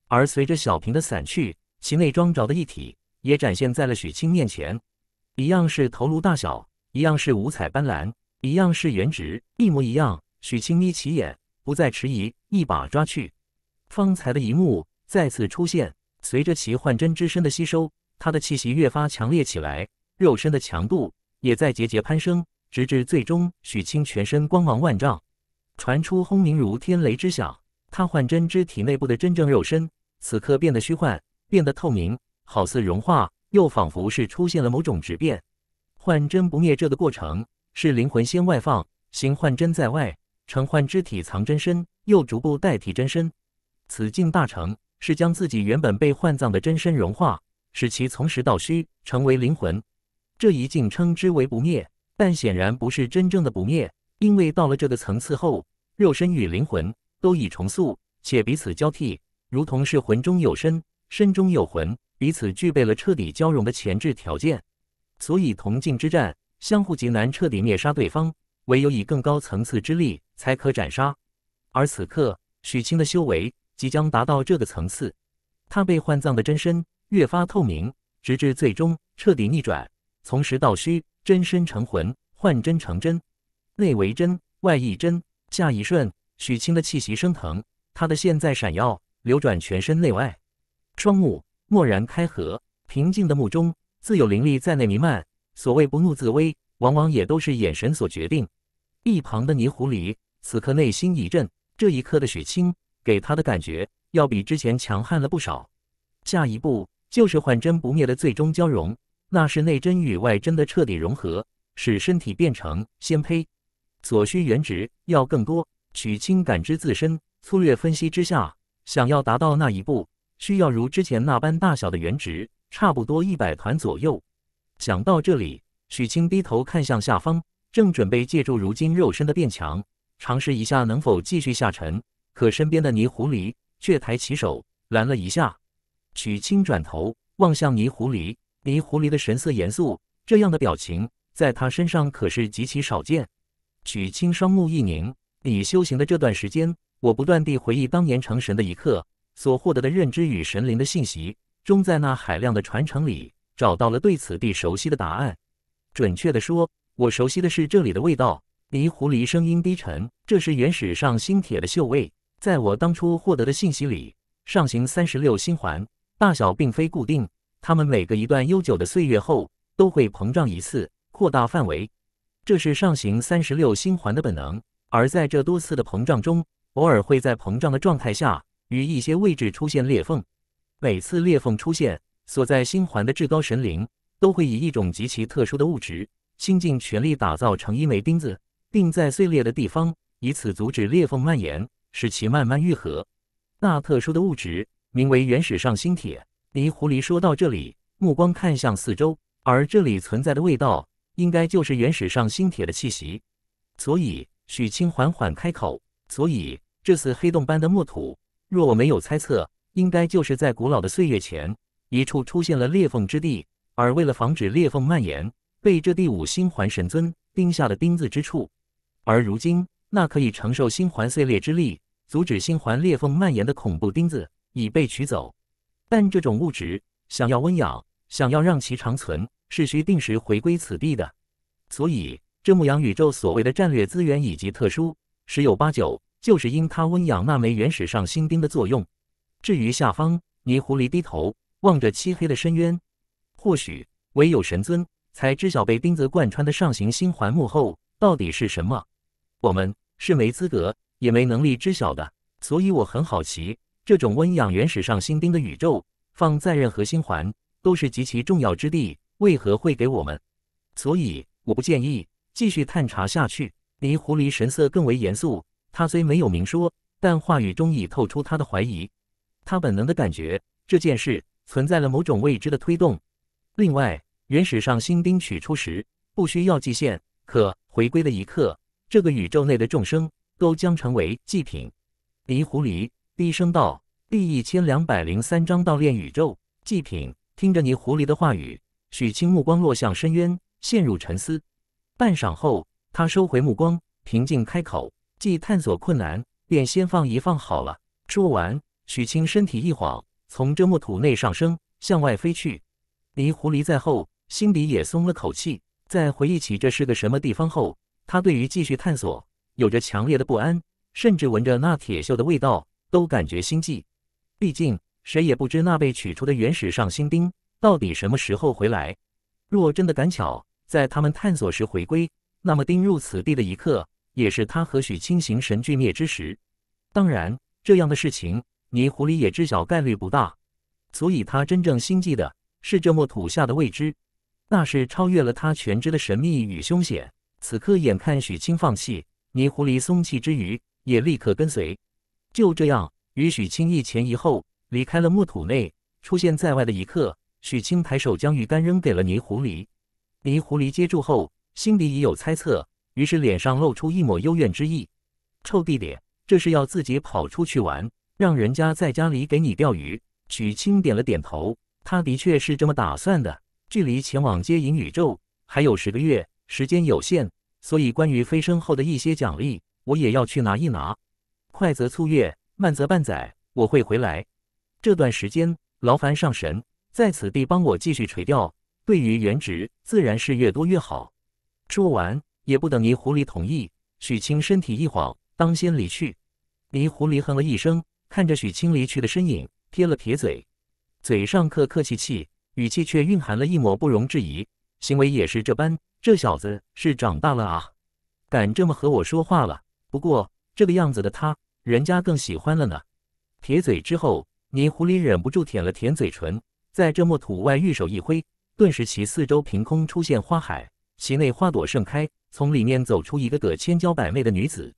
而随着小瓶的散去，其内装着的一体也展现在了许清面前。一样是头颅大小，一样是五彩斑斓，一样是原值，一模一样。许清眯起眼，不再迟疑，一把抓去。方才的一幕再次出现。随着其幻真之身的吸收，他的气息越发强烈起来，肉身的强度也在节节攀升，直至最终，许清全身光芒万丈。传出轰鸣如天雷之响，他幻真之体内部的真正肉身，此刻变得虚幻，变得透明，好似融化，又仿佛是出现了某种质变。幻真不灭，这个过程是灵魂先外放，形幻真在外，成幻肢体藏真身，又逐步代替真身。此境大成，是将自己原本被幻藏的真身融化，使其从实到虚，成为灵魂。这一境称之为不灭，但显然不是真正的不灭。因为到了这个层次后，肉身与灵魂都已重塑，且彼此交替，如同是魂中有身，身中有魂，彼此具备了彻底交融的前置条件。所以同境之战，相互极难彻底灭杀对方，唯有以更高层次之力才可斩杀。而此刻，许清的修为即将达到这个层次，他被换葬的真身越发透明，直至最终彻底逆转，从实到虚，真身成魂，换真成真。内为真，外亦真。下一瞬，许清的气息升腾，他的线在闪耀，流转全身内外。双目蓦然开合，平静的目中自有灵力在内弥漫。所谓不怒自威，往往也都是眼神所决定。一旁的泥狐狸此刻内心一震，这一刻的许清给他的感觉要比之前强悍了不少。下一步就是幻真不灭的最终交融，那是内真与外真的彻底融合，使身体变成仙胚。所需原值要更多。许清感知自身，粗略分析之下，想要达到那一步，需要如之前那般大小的原值，差不多一百团左右。想到这里，许清低头看向下方，正准备借助如今肉身的变强，尝试一下能否继续下沉。可身边的泥狐狸却抬起手拦了一下。许清转头望向泥狐狸，泥狐狸的神色严肃，这样的表情在他身上可是极其少见。许清双目一凝，你修行的这段时间，我不断地回忆当年成神的一刻所获得的认知与神灵的信息，终在那海量的传承里找到了对此地熟悉的答案。准确地说，我熟悉的是这里的味道。离狐狸声音低沉，这是原始上星铁的嗅味。在我当初获得的信息里，上行三十六星环大小并非固定，它们每隔一段悠久的岁月后都会膨胀一次，扩大范围。这是上行三十六星环的本能，而在这多次的膨胀中，偶尔会在膨胀的状态下与一些位置出现裂缝。每次裂缝出现，所在星环的至高神灵都会以一种极其特殊的物质，倾尽全力打造成一枚钉子，钉在碎裂的地方，以此阻止裂缝蔓延，使其慢慢愈合。那特殊的物质名为原始上星铁。离狐狸说到这里，目光看向四周，而这里存在的味道。应该就是原始上星铁的气息，所以许清缓缓开口。所以这次黑洞般的墨土，若我没有猜测，应该就是在古老的岁月前，一处出现了裂缝之地，而为了防止裂缝蔓延，被这第五星环神尊钉下的钉子之处。而如今，那可以承受星环碎裂之力，阻止星环裂缝蔓延的恐怖钉子已被取走，但这种物质想要温养。想要让其长存，是需定时回归此地的。所以，这牧羊宇宙所谓的战略资源以及特殊，十有八九就是因它温养那枚原始上星冰的作用。至于下方，泥狐狸低头望着漆黑的深渊，或许唯有神尊才知晓被钉子贯穿的上行星环幕后到底是什么。我们是没资格也没能力知晓的。所以我很好奇，这种温养原始上星冰的宇宙，放在任何星环。都是极其重要之地，为何会给我们？所以我不建议继续探查下去。离狐狸神色更为严肃，他虽没有明说，但话语中已透出他的怀疑。他本能的感觉，这件事存在了某种未知的推动。另外，原始上新兵取出时不需要祭献，可回归的一刻，这个宇宙内的众生都将成为祭品。离狐狸低声道：“第一千两百零三章，道炼宇宙祭品。”听着泥狐狸的话语，许清目光落向深渊，陷入沉思。半晌后，他收回目光，平静开口：“既探索困难，便先放一放好了。”说完，许清身体一晃，从这墓土内上升，向外飞去。泥狐狸在后，心底也松了口气。在回忆起这是个什么地方后，他对于继续探索有着强烈的不安，甚至闻着那铁锈的味道都感觉心悸。毕竟。谁也不知那被取出的原始上星钉到底什么时候回来。若真的赶巧在他们探索时回归，那么钉入此地的一刻，也是他和许清形神俱灭之时。当然，这样的事情，泥狐狸也知晓概率不大，所以他真正心悸的是这墓土下的未知，那是超越了他全知的神秘与凶险。此刻眼看许清放弃，泥狐狸松气之余，也立刻跟随。就这样，与许清一前一后。离开了木土内，出现在外的一刻，许清抬手将鱼竿扔给了泥狐狸。泥狐狸接住后，心里已有猜测，于是脸上露出一抹幽怨之意：“臭弟弟，这是要自己跑出去玩，让人家在家里给你钓鱼？”许清点了点头，他的确是这么打算的。距离前往接引宇宙还有十个月，时间有限，所以关于飞升后的一些奖励，我也要去拿一拿。快则促月，慢则半载，我会回来。这段时间劳烦上神在此地帮我继续垂钓，对于原值自然是越多越好。说完，也不等泥狐狸同意，许清身体一晃，当先离去。泥狐狸哼了一声，看着许清离去的身影，撇了撇嘴，嘴上客客气气，语气却蕴含了一抹不容置疑，行为也是这般。这小子是长大了啊，敢这么和我说话了。不过这个样子的他，人家更喜欢了呢。撇嘴之后。泥狐狸忍不住舔了舔嘴唇，在这末土外玉手一挥，顿时其四周凭空出现花海，其内花朵盛开，从里面走出一个个千娇百媚的女子，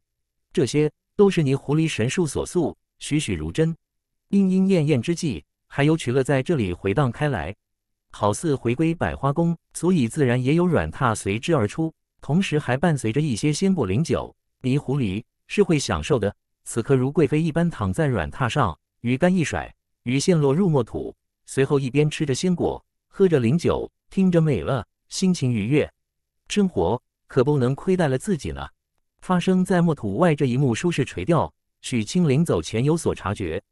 这些都是泥狐狸神术所塑，栩栩如真，莺莺燕燕之际，还有曲乐在这里回荡开来，好似回归百花宫，所以自然也有软榻随之而出，同时还伴随着一些仙果灵酒。泥狐狸是会享受的，此刻如贵妃一般躺在软榻上。鱼竿一甩，鱼线落入墨土，随后一边吃着鲜果，喝着灵酒，听着美乐，心情愉悦。生活可不能亏待了自己了。发生在墨土外这一幕舒适垂钓，许清临走前有所察觉。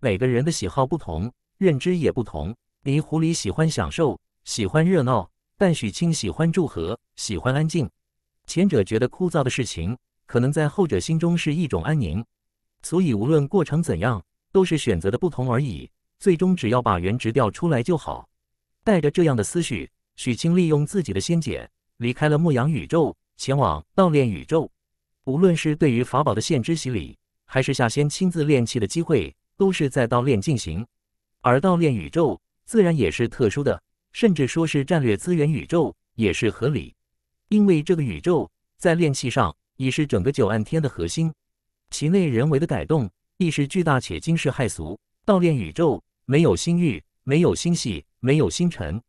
每个人的喜好不同，认知也不同。李狐狸喜欢享受，喜欢热闹，但许清喜欢祝贺，喜欢安静。前者觉得枯燥的事情，可能在后者心中是一种安宁。所以无论过程怎样。都是选择的不同而已，最终只要把原值调出来就好。带着这样的思绪，许清利用自己的仙简离开了牧羊宇宙，前往道炼宇宙。无论是对于法宝的现知洗礼，还是下仙亲自炼器的机会，都是在道炼进行。而道炼宇宙自然也是特殊的，甚至说是战略资源宇宙也是合理，因为这个宇宙在炼器上已是整个九暗天的核心，其内人为的改动。意势巨大且惊世骇俗，道炼宇宙没有星域，没有星系，没有星辰，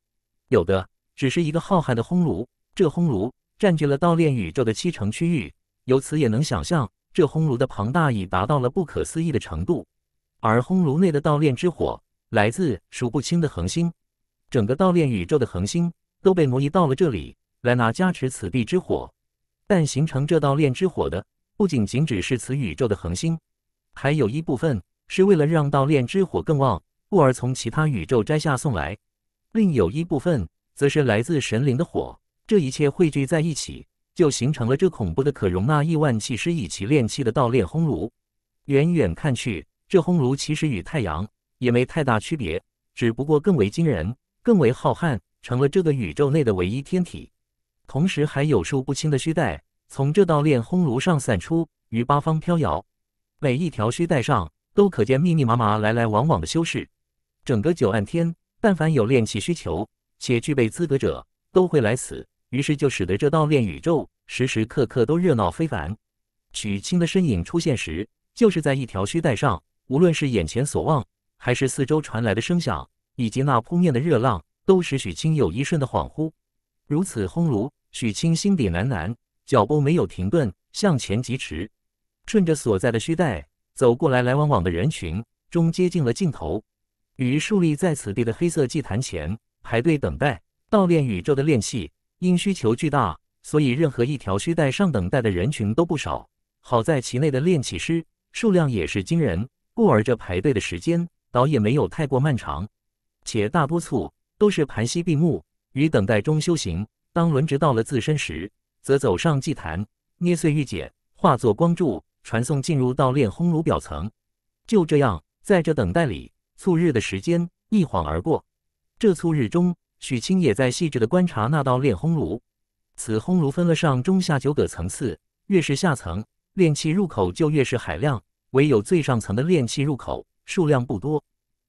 有的只是一个浩瀚的烘炉。这烘炉占据了道炼宇宙的七成区域，由此也能想象这烘炉的庞大已达到了不可思议的程度。而烘炉内的道炼之火来自数不清的恒星，整个道炼宇宙的恒星都被挪移到了这里来加持此地之火。但形成这道炼之火的，不仅仅只是此宇宙的恒星。还有一部分是为了让道炼之火更旺，故而从其他宇宙摘下送来；另有一部分则是来自神灵的火。这一切汇聚在一起，就形成了这恐怖的可容纳亿万气师以及炼气的道炼烘炉。远远看去，这烘炉其实与太阳也没太大区别，只不过更为惊人，更为浩瀚，成了这个宇宙内的唯一天体。同时，还有数不清的虚带从这道炼烘炉上散出，于八方飘摇。每一条须带上都可见密密麻麻来来往往的修士，整个九暗天，但凡有炼气需求且具备资格者都会来此，于是就使得这道炼宇宙时时刻刻都热闹非凡。许清的身影出现时，就是在一条须带上，无论是眼前所望，还是四周传来的声响，以及那扑面的热浪，都使许清有一瞬的恍惚。如此轰炉，许清心底喃喃，脚步没有停顿，向前疾驰。顺着所在的须带走过来来往往的人群终接近了尽头，与竖立在此地的黑色祭坛前排队等待悼炼宇宙的炼器，因需求巨大，所以任何一条须带上等待的人群都不少。好在其内的炼器师数量也是惊人，故而这排队的时间倒也没有太过漫长，且大多数都是盘膝闭目于等待中修行。当轮值到了自身时，则走上祭坛，捏碎玉简，化作光柱。传送进入到炼轰炉表层，就这样，在这等待里，促日的时间一晃而过。这促日中，许清也在细致的观察那道炼轰炉。此轰炉分了上中下九个层次，越是下层炼气入口就越是海量，唯有最上层的炼气入口数量不多。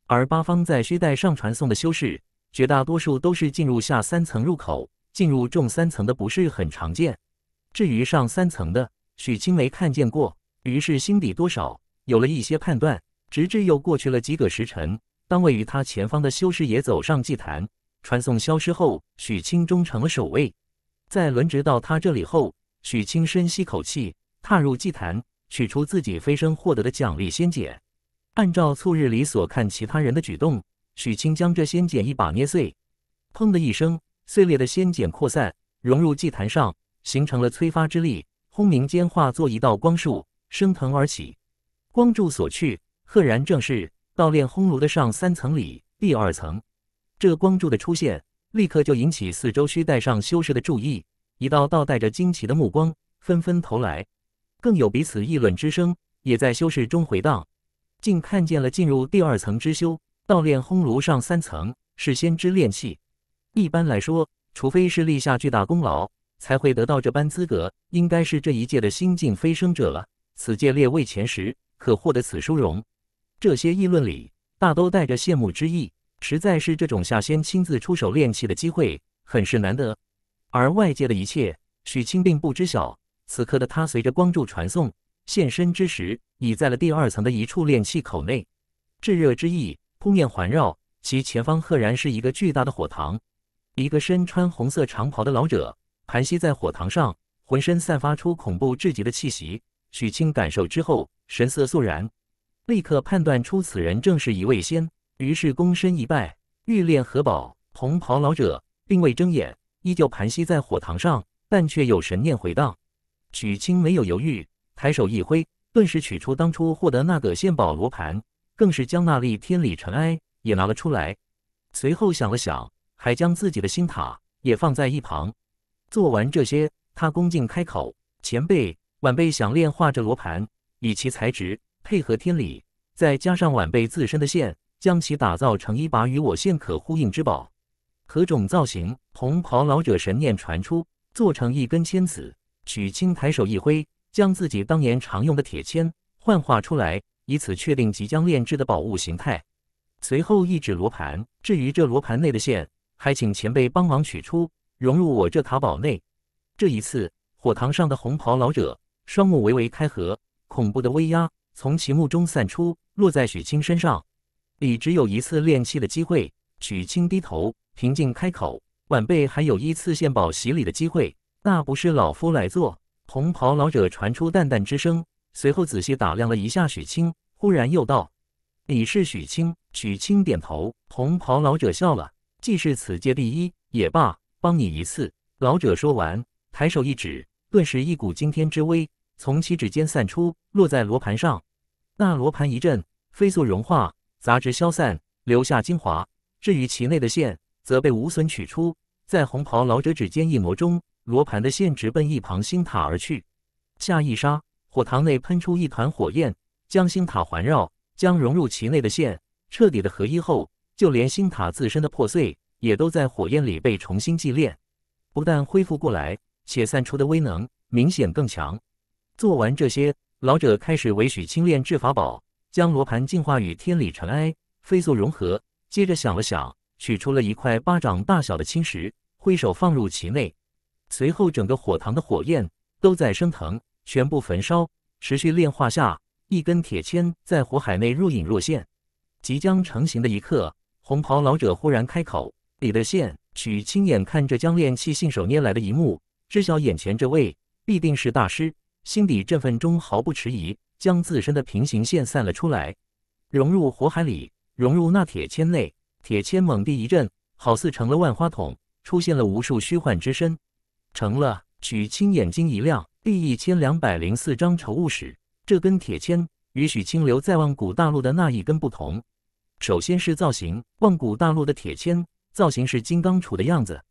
而八方在须带上传送的修士，绝大多数都是进入下三层入口，进入重三层的不是很常见。至于上三层的，许清没看见过。于是心底多少有了一些判断，直至又过去了几个时辰，当位于他前方的修士也走上祭坛，传送消失后，许清终成了守卫。在轮值到他这里后，许清深吸口气，踏入祭坛，取出自己飞升获得的奖励仙简。按照促日里所看其他人的举动，许清将这仙简一把捏碎，砰的一声，碎裂的仙简扩散，融入祭坛上，形成了催发之力，轰鸣间化作一道光束。升腾而起，光柱所去，赫然正是道炼烘炉的上三层里第二层。这光柱的出现，立刻就引起四周须带上修士的注意，一道道带着惊奇的目光纷纷投来，更有彼此议论之声也在修士中回荡。竟看见了进入第二层之修道炼烘炉上三层是先知炼器，一般来说，除非是立下巨大功劳，才会得到这般资格，应该是这一届的新晋飞升者了。此界列位前十可获得此殊荣。这些议论里大都带着羡慕之意，实在是这种下仙亲自出手炼气的机会很是难得。而外界的一切，许清并不知晓。此刻的他随着光柱传送现身之时，已在了第二层的一处炼气口内。炙热之意扑面环绕，其前方赫然是一个巨大的火塘。一个身穿红色长袍的老者盘膝在火塘上，浑身散发出恐怖至极的气息。许清感受之后，神色肃然，立刻判断出此人正是一位仙，于是躬身一拜，欲练何宝。红袍老者并未睁眼，依旧盘膝在火堂上，但却有神念回荡。许清没有犹豫，抬手一挥，顿时取出当初获得那个仙宝罗盘，更是将那粒天理尘埃也拿了出来。随后想了想，还将自己的心塔也放在一旁。做完这些，他恭敬开口：“前辈。”晚辈想炼化这罗盘，以其材质配合天理，再加上晚辈自身的线，将其打造成一把与我线可呼应之宝。何种造型？红袍老者神念传出，做成一根签子。许清抬手一挥，将自己当年常用的铁签幻化出来，以此确定即将炼制的宝物形态。随后一指罗盘，至于这罗盘内的线，还请前辈帮忙取出，融入我这塔宝内。这一次，火堂上的红袍老者。双目微微开合，恐怖的威压从其目中散出，落在许清身上。你只有一次练气的机会。许清低头，平静开口：“晚辈还有一次献宝洗礼的机会，那不是老夫来做。”红袍老者传出淡淡之声，随后仔细打量了一下许清，忽然又道：“你是许清？”许清点头。红袍老者笑了：“既是此界第一，也罢，帮你一次。”老者说完，抬手一指，顿时一股惊天之威。从其指尖散出，落在罗盘上。那罗盘一震，飞速融化，杂质消散，留下精华。至于其内的线，则被无损取出。在红袍老者指尖一磨中，罗盘的线直奔一旁星塔而去。下一刹，火塘内喷出一团火焰，将星塔环绕，将融入其内的线彻底的合一后，就连星塔自身的破碎也都在火焰里被重新祭炼，不但恢复过来，且散出的威能明显更强。做完这些，老者开始为许清炼制法宝，将罗盘净化与天理尘埃飞速融合。接着想了想，取出了一块巴掌大小的青石，挥手放入其内。随后，整个火塘的火焰都在升腾，全部焚烧。持续炼化下，一根铁签在火海内若隐若现。即将成型的一刻，红袍老者忽然开口：“李德宪，许清眼看着将炼器信手拈来的一幕，知晓眼前这位必定是大师。心底振奋中，毫不迟疑，将自身的平行线散了出来，融入火海里，融入那铁签内。铁签猛地一震，好似成了万花筒，出现了无数虚幻之身。成了许清眼睛一亮。第一千两百零四章筹物史。这根铁签与许清留在万古大陆的那一根不同。首先是造型，万古大陆的铁签造型是金刚杵的样子，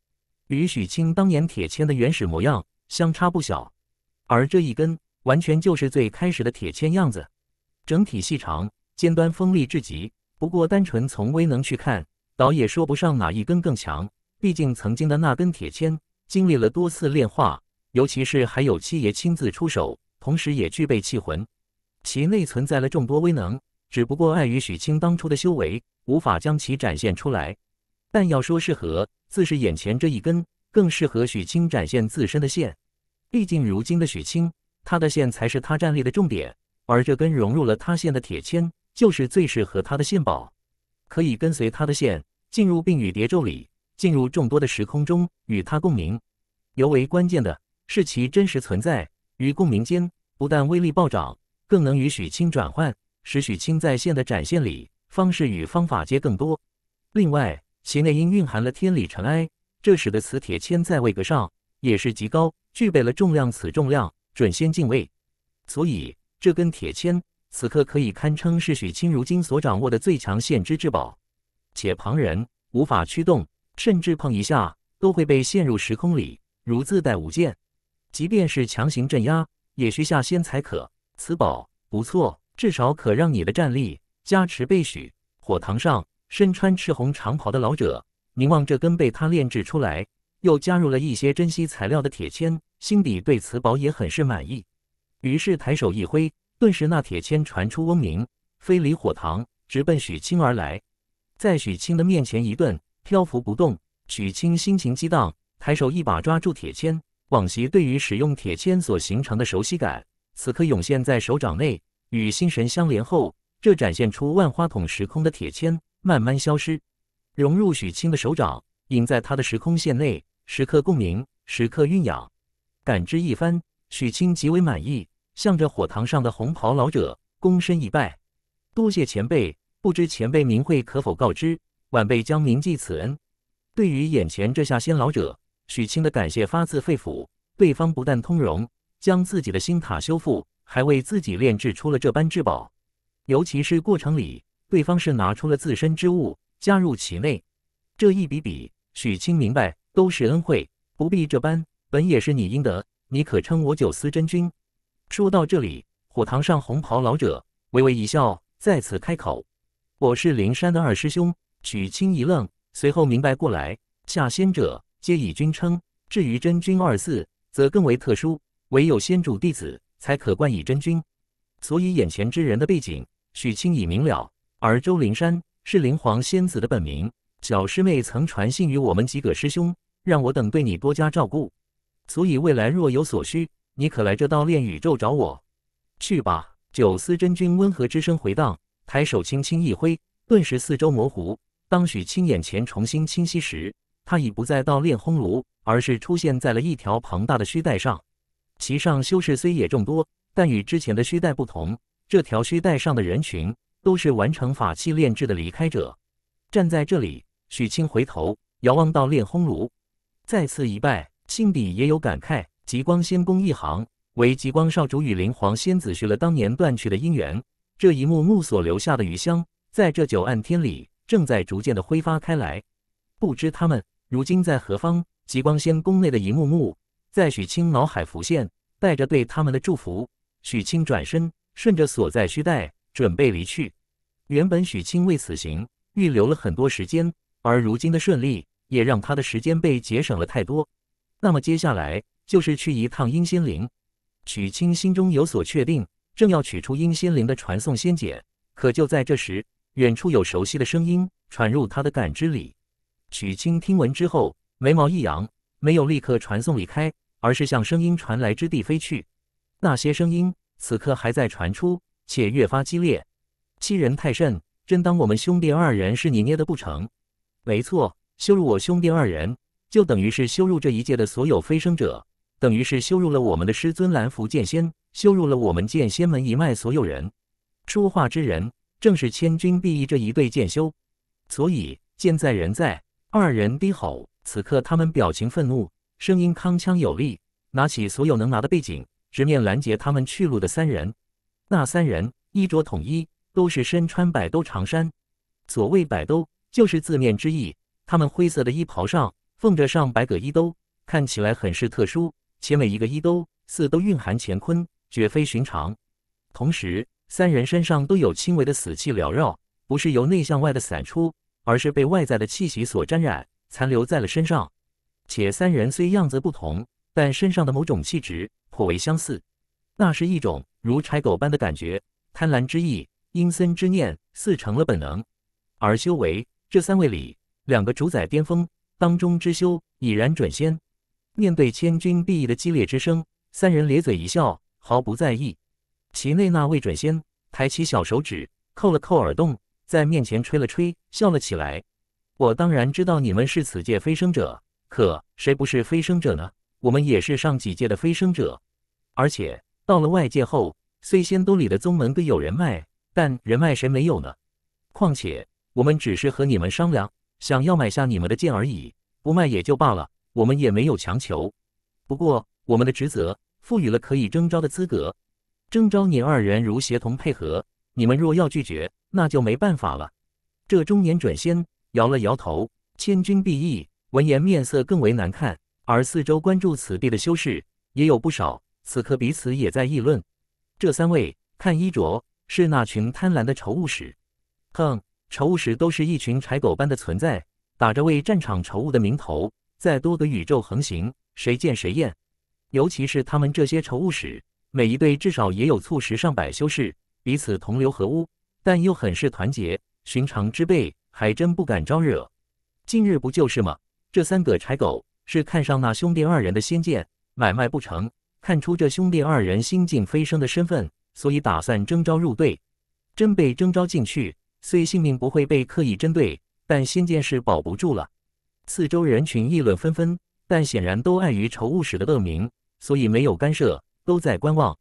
与许清当年铁签的原始模样相差不小。而这一根完全就是最开始的铁签样子，整体细长，尖端锋利至极。不过，单纯从威能去看，倒也说不上哪一根更强。毕竟，曾经的那根铁签经历了多次炼化，尤其是还有七爷亲自出手，同时也具备气魂，其内存在了众多威能。只不过碍于许清当初的修为，无法将其展现出来。但要说适合，自是眼前这一根更适合许清展现自身的线。毕竟，如今的许清，他的线才是他站立的重点。而这根融入了他线的铁签，就是最适合他的线宝，可以跟随他的线进入，并与叠皱里进入众多的时空中与他共鸣。尤为关键的是，其真实存在与共鸣间，不但威力暴涨，更能与许清转换，使许清在线的展现里方式与方法皆更多。另外，其内因蕴含了天理尘埃，这使得此铁签在位格上也是极高。具备了重量，此重量准先进位，所以这根铁签此刻可以堪称是许清如今所掌握的最强现之至宝，且旁人无法驱动，甚至碰一下都会被陷入时空里，如自带五剑，即便是强行镇压，也需下仙才可。此宝不错，至少可让你的战力加持倍许。火堂上身穿赤红长袍的老者凝望这根被他炼制出来。又加入了一些珍稀材料的铁签，心底对此宝也很是满意。于是抬手一挥，顿时那铁签传出嗡鸣，飞离火塘，直奔许清而来。在许清的面前一顿，漂浮不动。许清心情激荡，抬手一把抓住铁签。往昔对于使用铁签所形成的熟悉感，此刻涌现在手掌内，与心神相连后，这展现出万花筒时空的铁签慢慢消失，融入许清的手掌，隐在他的时空线内。时刻共鸣，时刻蕴养，感知一番。许清极为满意，向着火堂上的红袍老者躬身一拜：“多谢前辈，不知前辈名讳可否告知？晚辈将铭记此恩。”对于眼前这下仙老者，许清的感谢发自肺腑。对方不但通融将自己的心塔修复，还为自己炼制出了这般至宝。尤其是过程里，对方是拿出了自身之物加入其内，这一笔笔，许清明白。都是恩惠，不必这般。本也是你应得，你可称我九思真君。说到这里，火堂上红袍老者微微一笑，再次开口：“我是灵山的二师兄。”许清一愣，随后明白过来：下仙者皆以君称，至于真君二字，则更为特殊，唯有仙主弟子才可冠以真君。所以眼前之人的背景，许清已明了。而周灵山是灵皇仙子的本名，小师妹曾传信于我们几个师兄。让我等对你多加照顾，所以未来若有所需，你可来这道炼宇宙找我。去吧，九思真君温和之声回荡，抬手轻轻一挥，顿时四周模糊。当许清眼前重新清晰时，他已不在道炼烘炉，而是出现在了一条庞大的须带上。其上修士虽也众多，但与之前的须带不同，这条须带上的人群都是完成法器炼制的离开者。站在这里，许清回头遥望到炼烘炉。再次一拜，心底也有感慨。极光仙宫一行，为极光少主与灵皇仙子续了当年断去的姻缘。这一幕幕所留下的余香，在这九暗天里正在逐渐的挥发开来。不知他们如今在何方？极光仙宫内的一幕幕，在许清脑海浮现，带着对他们的祝福。许清转身，顺着所在须带，准备离去。原本许清为此行预留了很多时间，而如今的顺利。也让他的时间被节省了太多。那么接下来就是去一趟阴仙灵。许清心中有所确定，正要取出阴仙灵的传送仙简，可就在这时，远处有熟悉的声音传入他的感知里。曲清听闻之后，眉毛一扬，没有立刻传送离开，而是向声音传来之地飞去。那些声音此刻还在传出，且越发激烈。欺人太甚！真当我们兄弟二人是你捏的不成？没错。羞辱我兄弟二人，就等于是羞辱这一界的所有飞升者，等于是羞辱了我们的师尊蓝福剑仙，羞辱了我们剑仙门一脉所有人。说话之人正是千钧必一这一对剑修，所以剑在人在，二人低吼。此刻他们表情愤怒，声音铿锵有力，拿起所有能拿的背景，直面拦截他们去路的三人。那三人衣着统一，都是身穿百兜长衫。所谓百兜，就是字面之意。他们灰色的衣袍上缝着上百个衣兜，看起来很是特殊，且每一个衣兜似都蕴含乾坤，绝非寻常。同时，三人身上都有轻微的死气缭绕，不是由内向外的散出，而是被外在的气息所沾染，残留在了身上。且三人虽样子不同，但身上的某种气质颇为相似，那是一种如豺狗般的感觉，贪婪之意、阴森之念似成了本能。而修为，这三位里。两个主宰巅峰当中之修已然准仙，面对千钧必一的激烈之声，三人咧嘴一笑，毫不在意。其内那位准仙抬起小手指，扣了扣耳洞，在面前吹了吹，笑了起来。我当然知道你们是此界飞升者，可谁不是飞升者呢？我们也是上几届的飞升者，而且到了外界后，虽仙都里的宗门各有人脉，但人脉谁没有呢？况且我们只是和你们商量。想要买下你们的剑而已，不卖也就罢了，我们也没有强求。不过，我们的职责赋予了可以征召的资格，征召你二人如协同配合，你们若要拒绝，那就没办法了。这中年准仙摇了摇头，千钧必发。闻言，面色更为难看。而四周关注此地的修士也有不少，此刻彼此也在议论：这三位看衣着是那群贪婪的仇物使。哼。仇物使都是一群柴狗般的存在，打着为战场仇物的名头，在多个宇宙横行，谁见谁厌。尤其是他们这些仇物使，每一队至少也有促十上百修士，彼此同流合污，但又很是团结，寻常之辈还真不敢招惹。近日不就是吗？这三个柴狗是看上那兄弟二人的仙剑买卖不成，看出这兄弟二人心境飞升的身份，所以打算征召入队。真被征召进去。虽性命不会被刻意针对，但仙剑是保不住了。四周人群议论纷纷，但显然都碍于仇务使的恶名，所以没有干涉，都在观望。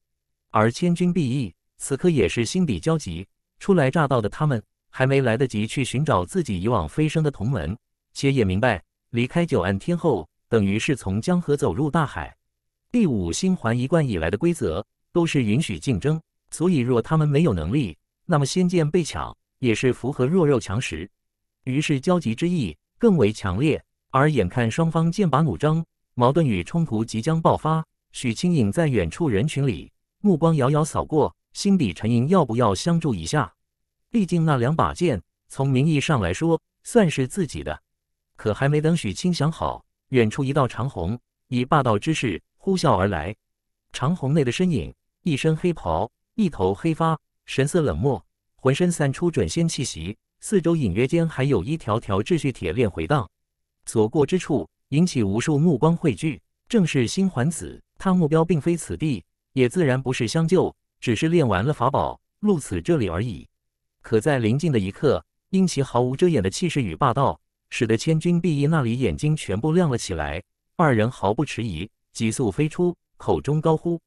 而千钧毕意此刻也是心底焦急，初来乍到的他们还没来得及去寻找自己以往飞升的同门，且也明白离开九暗天后等于是从江河走入大海。第五星环一贯以来的规则都是允许竞争，所以若他们没有能力，那么仙剑被抢。也是符合弱肉强食，于是焦急之意更为强烈。而眼看双方剑拔弩张，矛盾与冲突即将爆发，许清影在远处人群里目光遥遥扫过，心底沉吟：要不要相助一下？毕竟那两把剑从名义上来说算是自己的。可还没等许清想好，远处一道长虹以霸道之势呼啸而来，长虹内的身影一身黑袍，一头黑发，神色冷漠。浑身散出准仙气息，四周隐约间还有一条条秩序铁链回荡，所过之处引起无数目光汇聚。正是星环子，他目标并非此地，也自然不是相救，只是练完了法宝，入此这里而已。可在临近的一刻，因其毫无遮掩的气势与霸道，使得千钧毕一那里眼睛全部亮了起来。二人毫不迟疑，急速飞出，口中高呼：“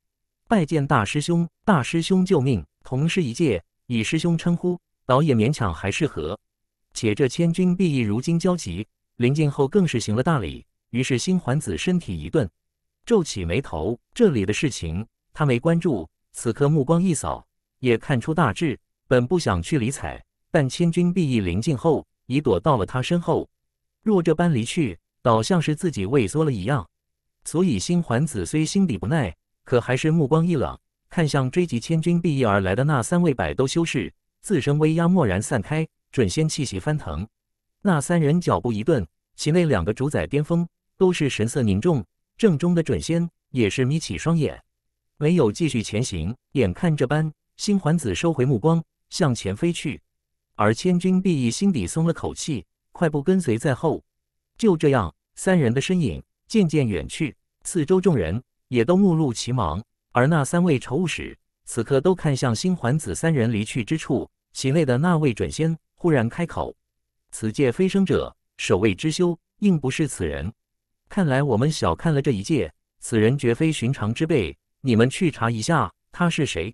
拜见大师兄，大师兄救命！同师一界。”以师兄称呼，倒也勉强还适合。且这千钧必意如今焦急，临近后更是行了大礼。于是新环子身体一顿，皱起眉头。这里的事情他没关注，此刻目光一扫，也看出大致。本不想去理睬，但千钧必意临近后，已躲到了他身后。若这般离去，倒像是自己畏缩了一样。所以新环子虽心底不耐，可还是目光一冷。看向追及千钧毕翼而来的那三位百都修士，自身威压蓦然散开，准仙气息翻腾。那三人脚步一顿，其内两个主宰巅峰都是神色凝重，正中的准仙也是眯起双眼，没有继续前行。眼看这般，星环子收回目光，向前飞去。而千钧毕翼心底松了口气，快步跟随在后。就这样，三人的身影渐渐远去，四周众人也都目露其芒。而那三位仇物使此刻都看向星环子三人离去之处，其内的那位准仙忽然开口：“此界飞升者守卫之修，应不是此人。看来我们小看了这一界，此人绝非寻常之辈。你们去查一下，他是谁。”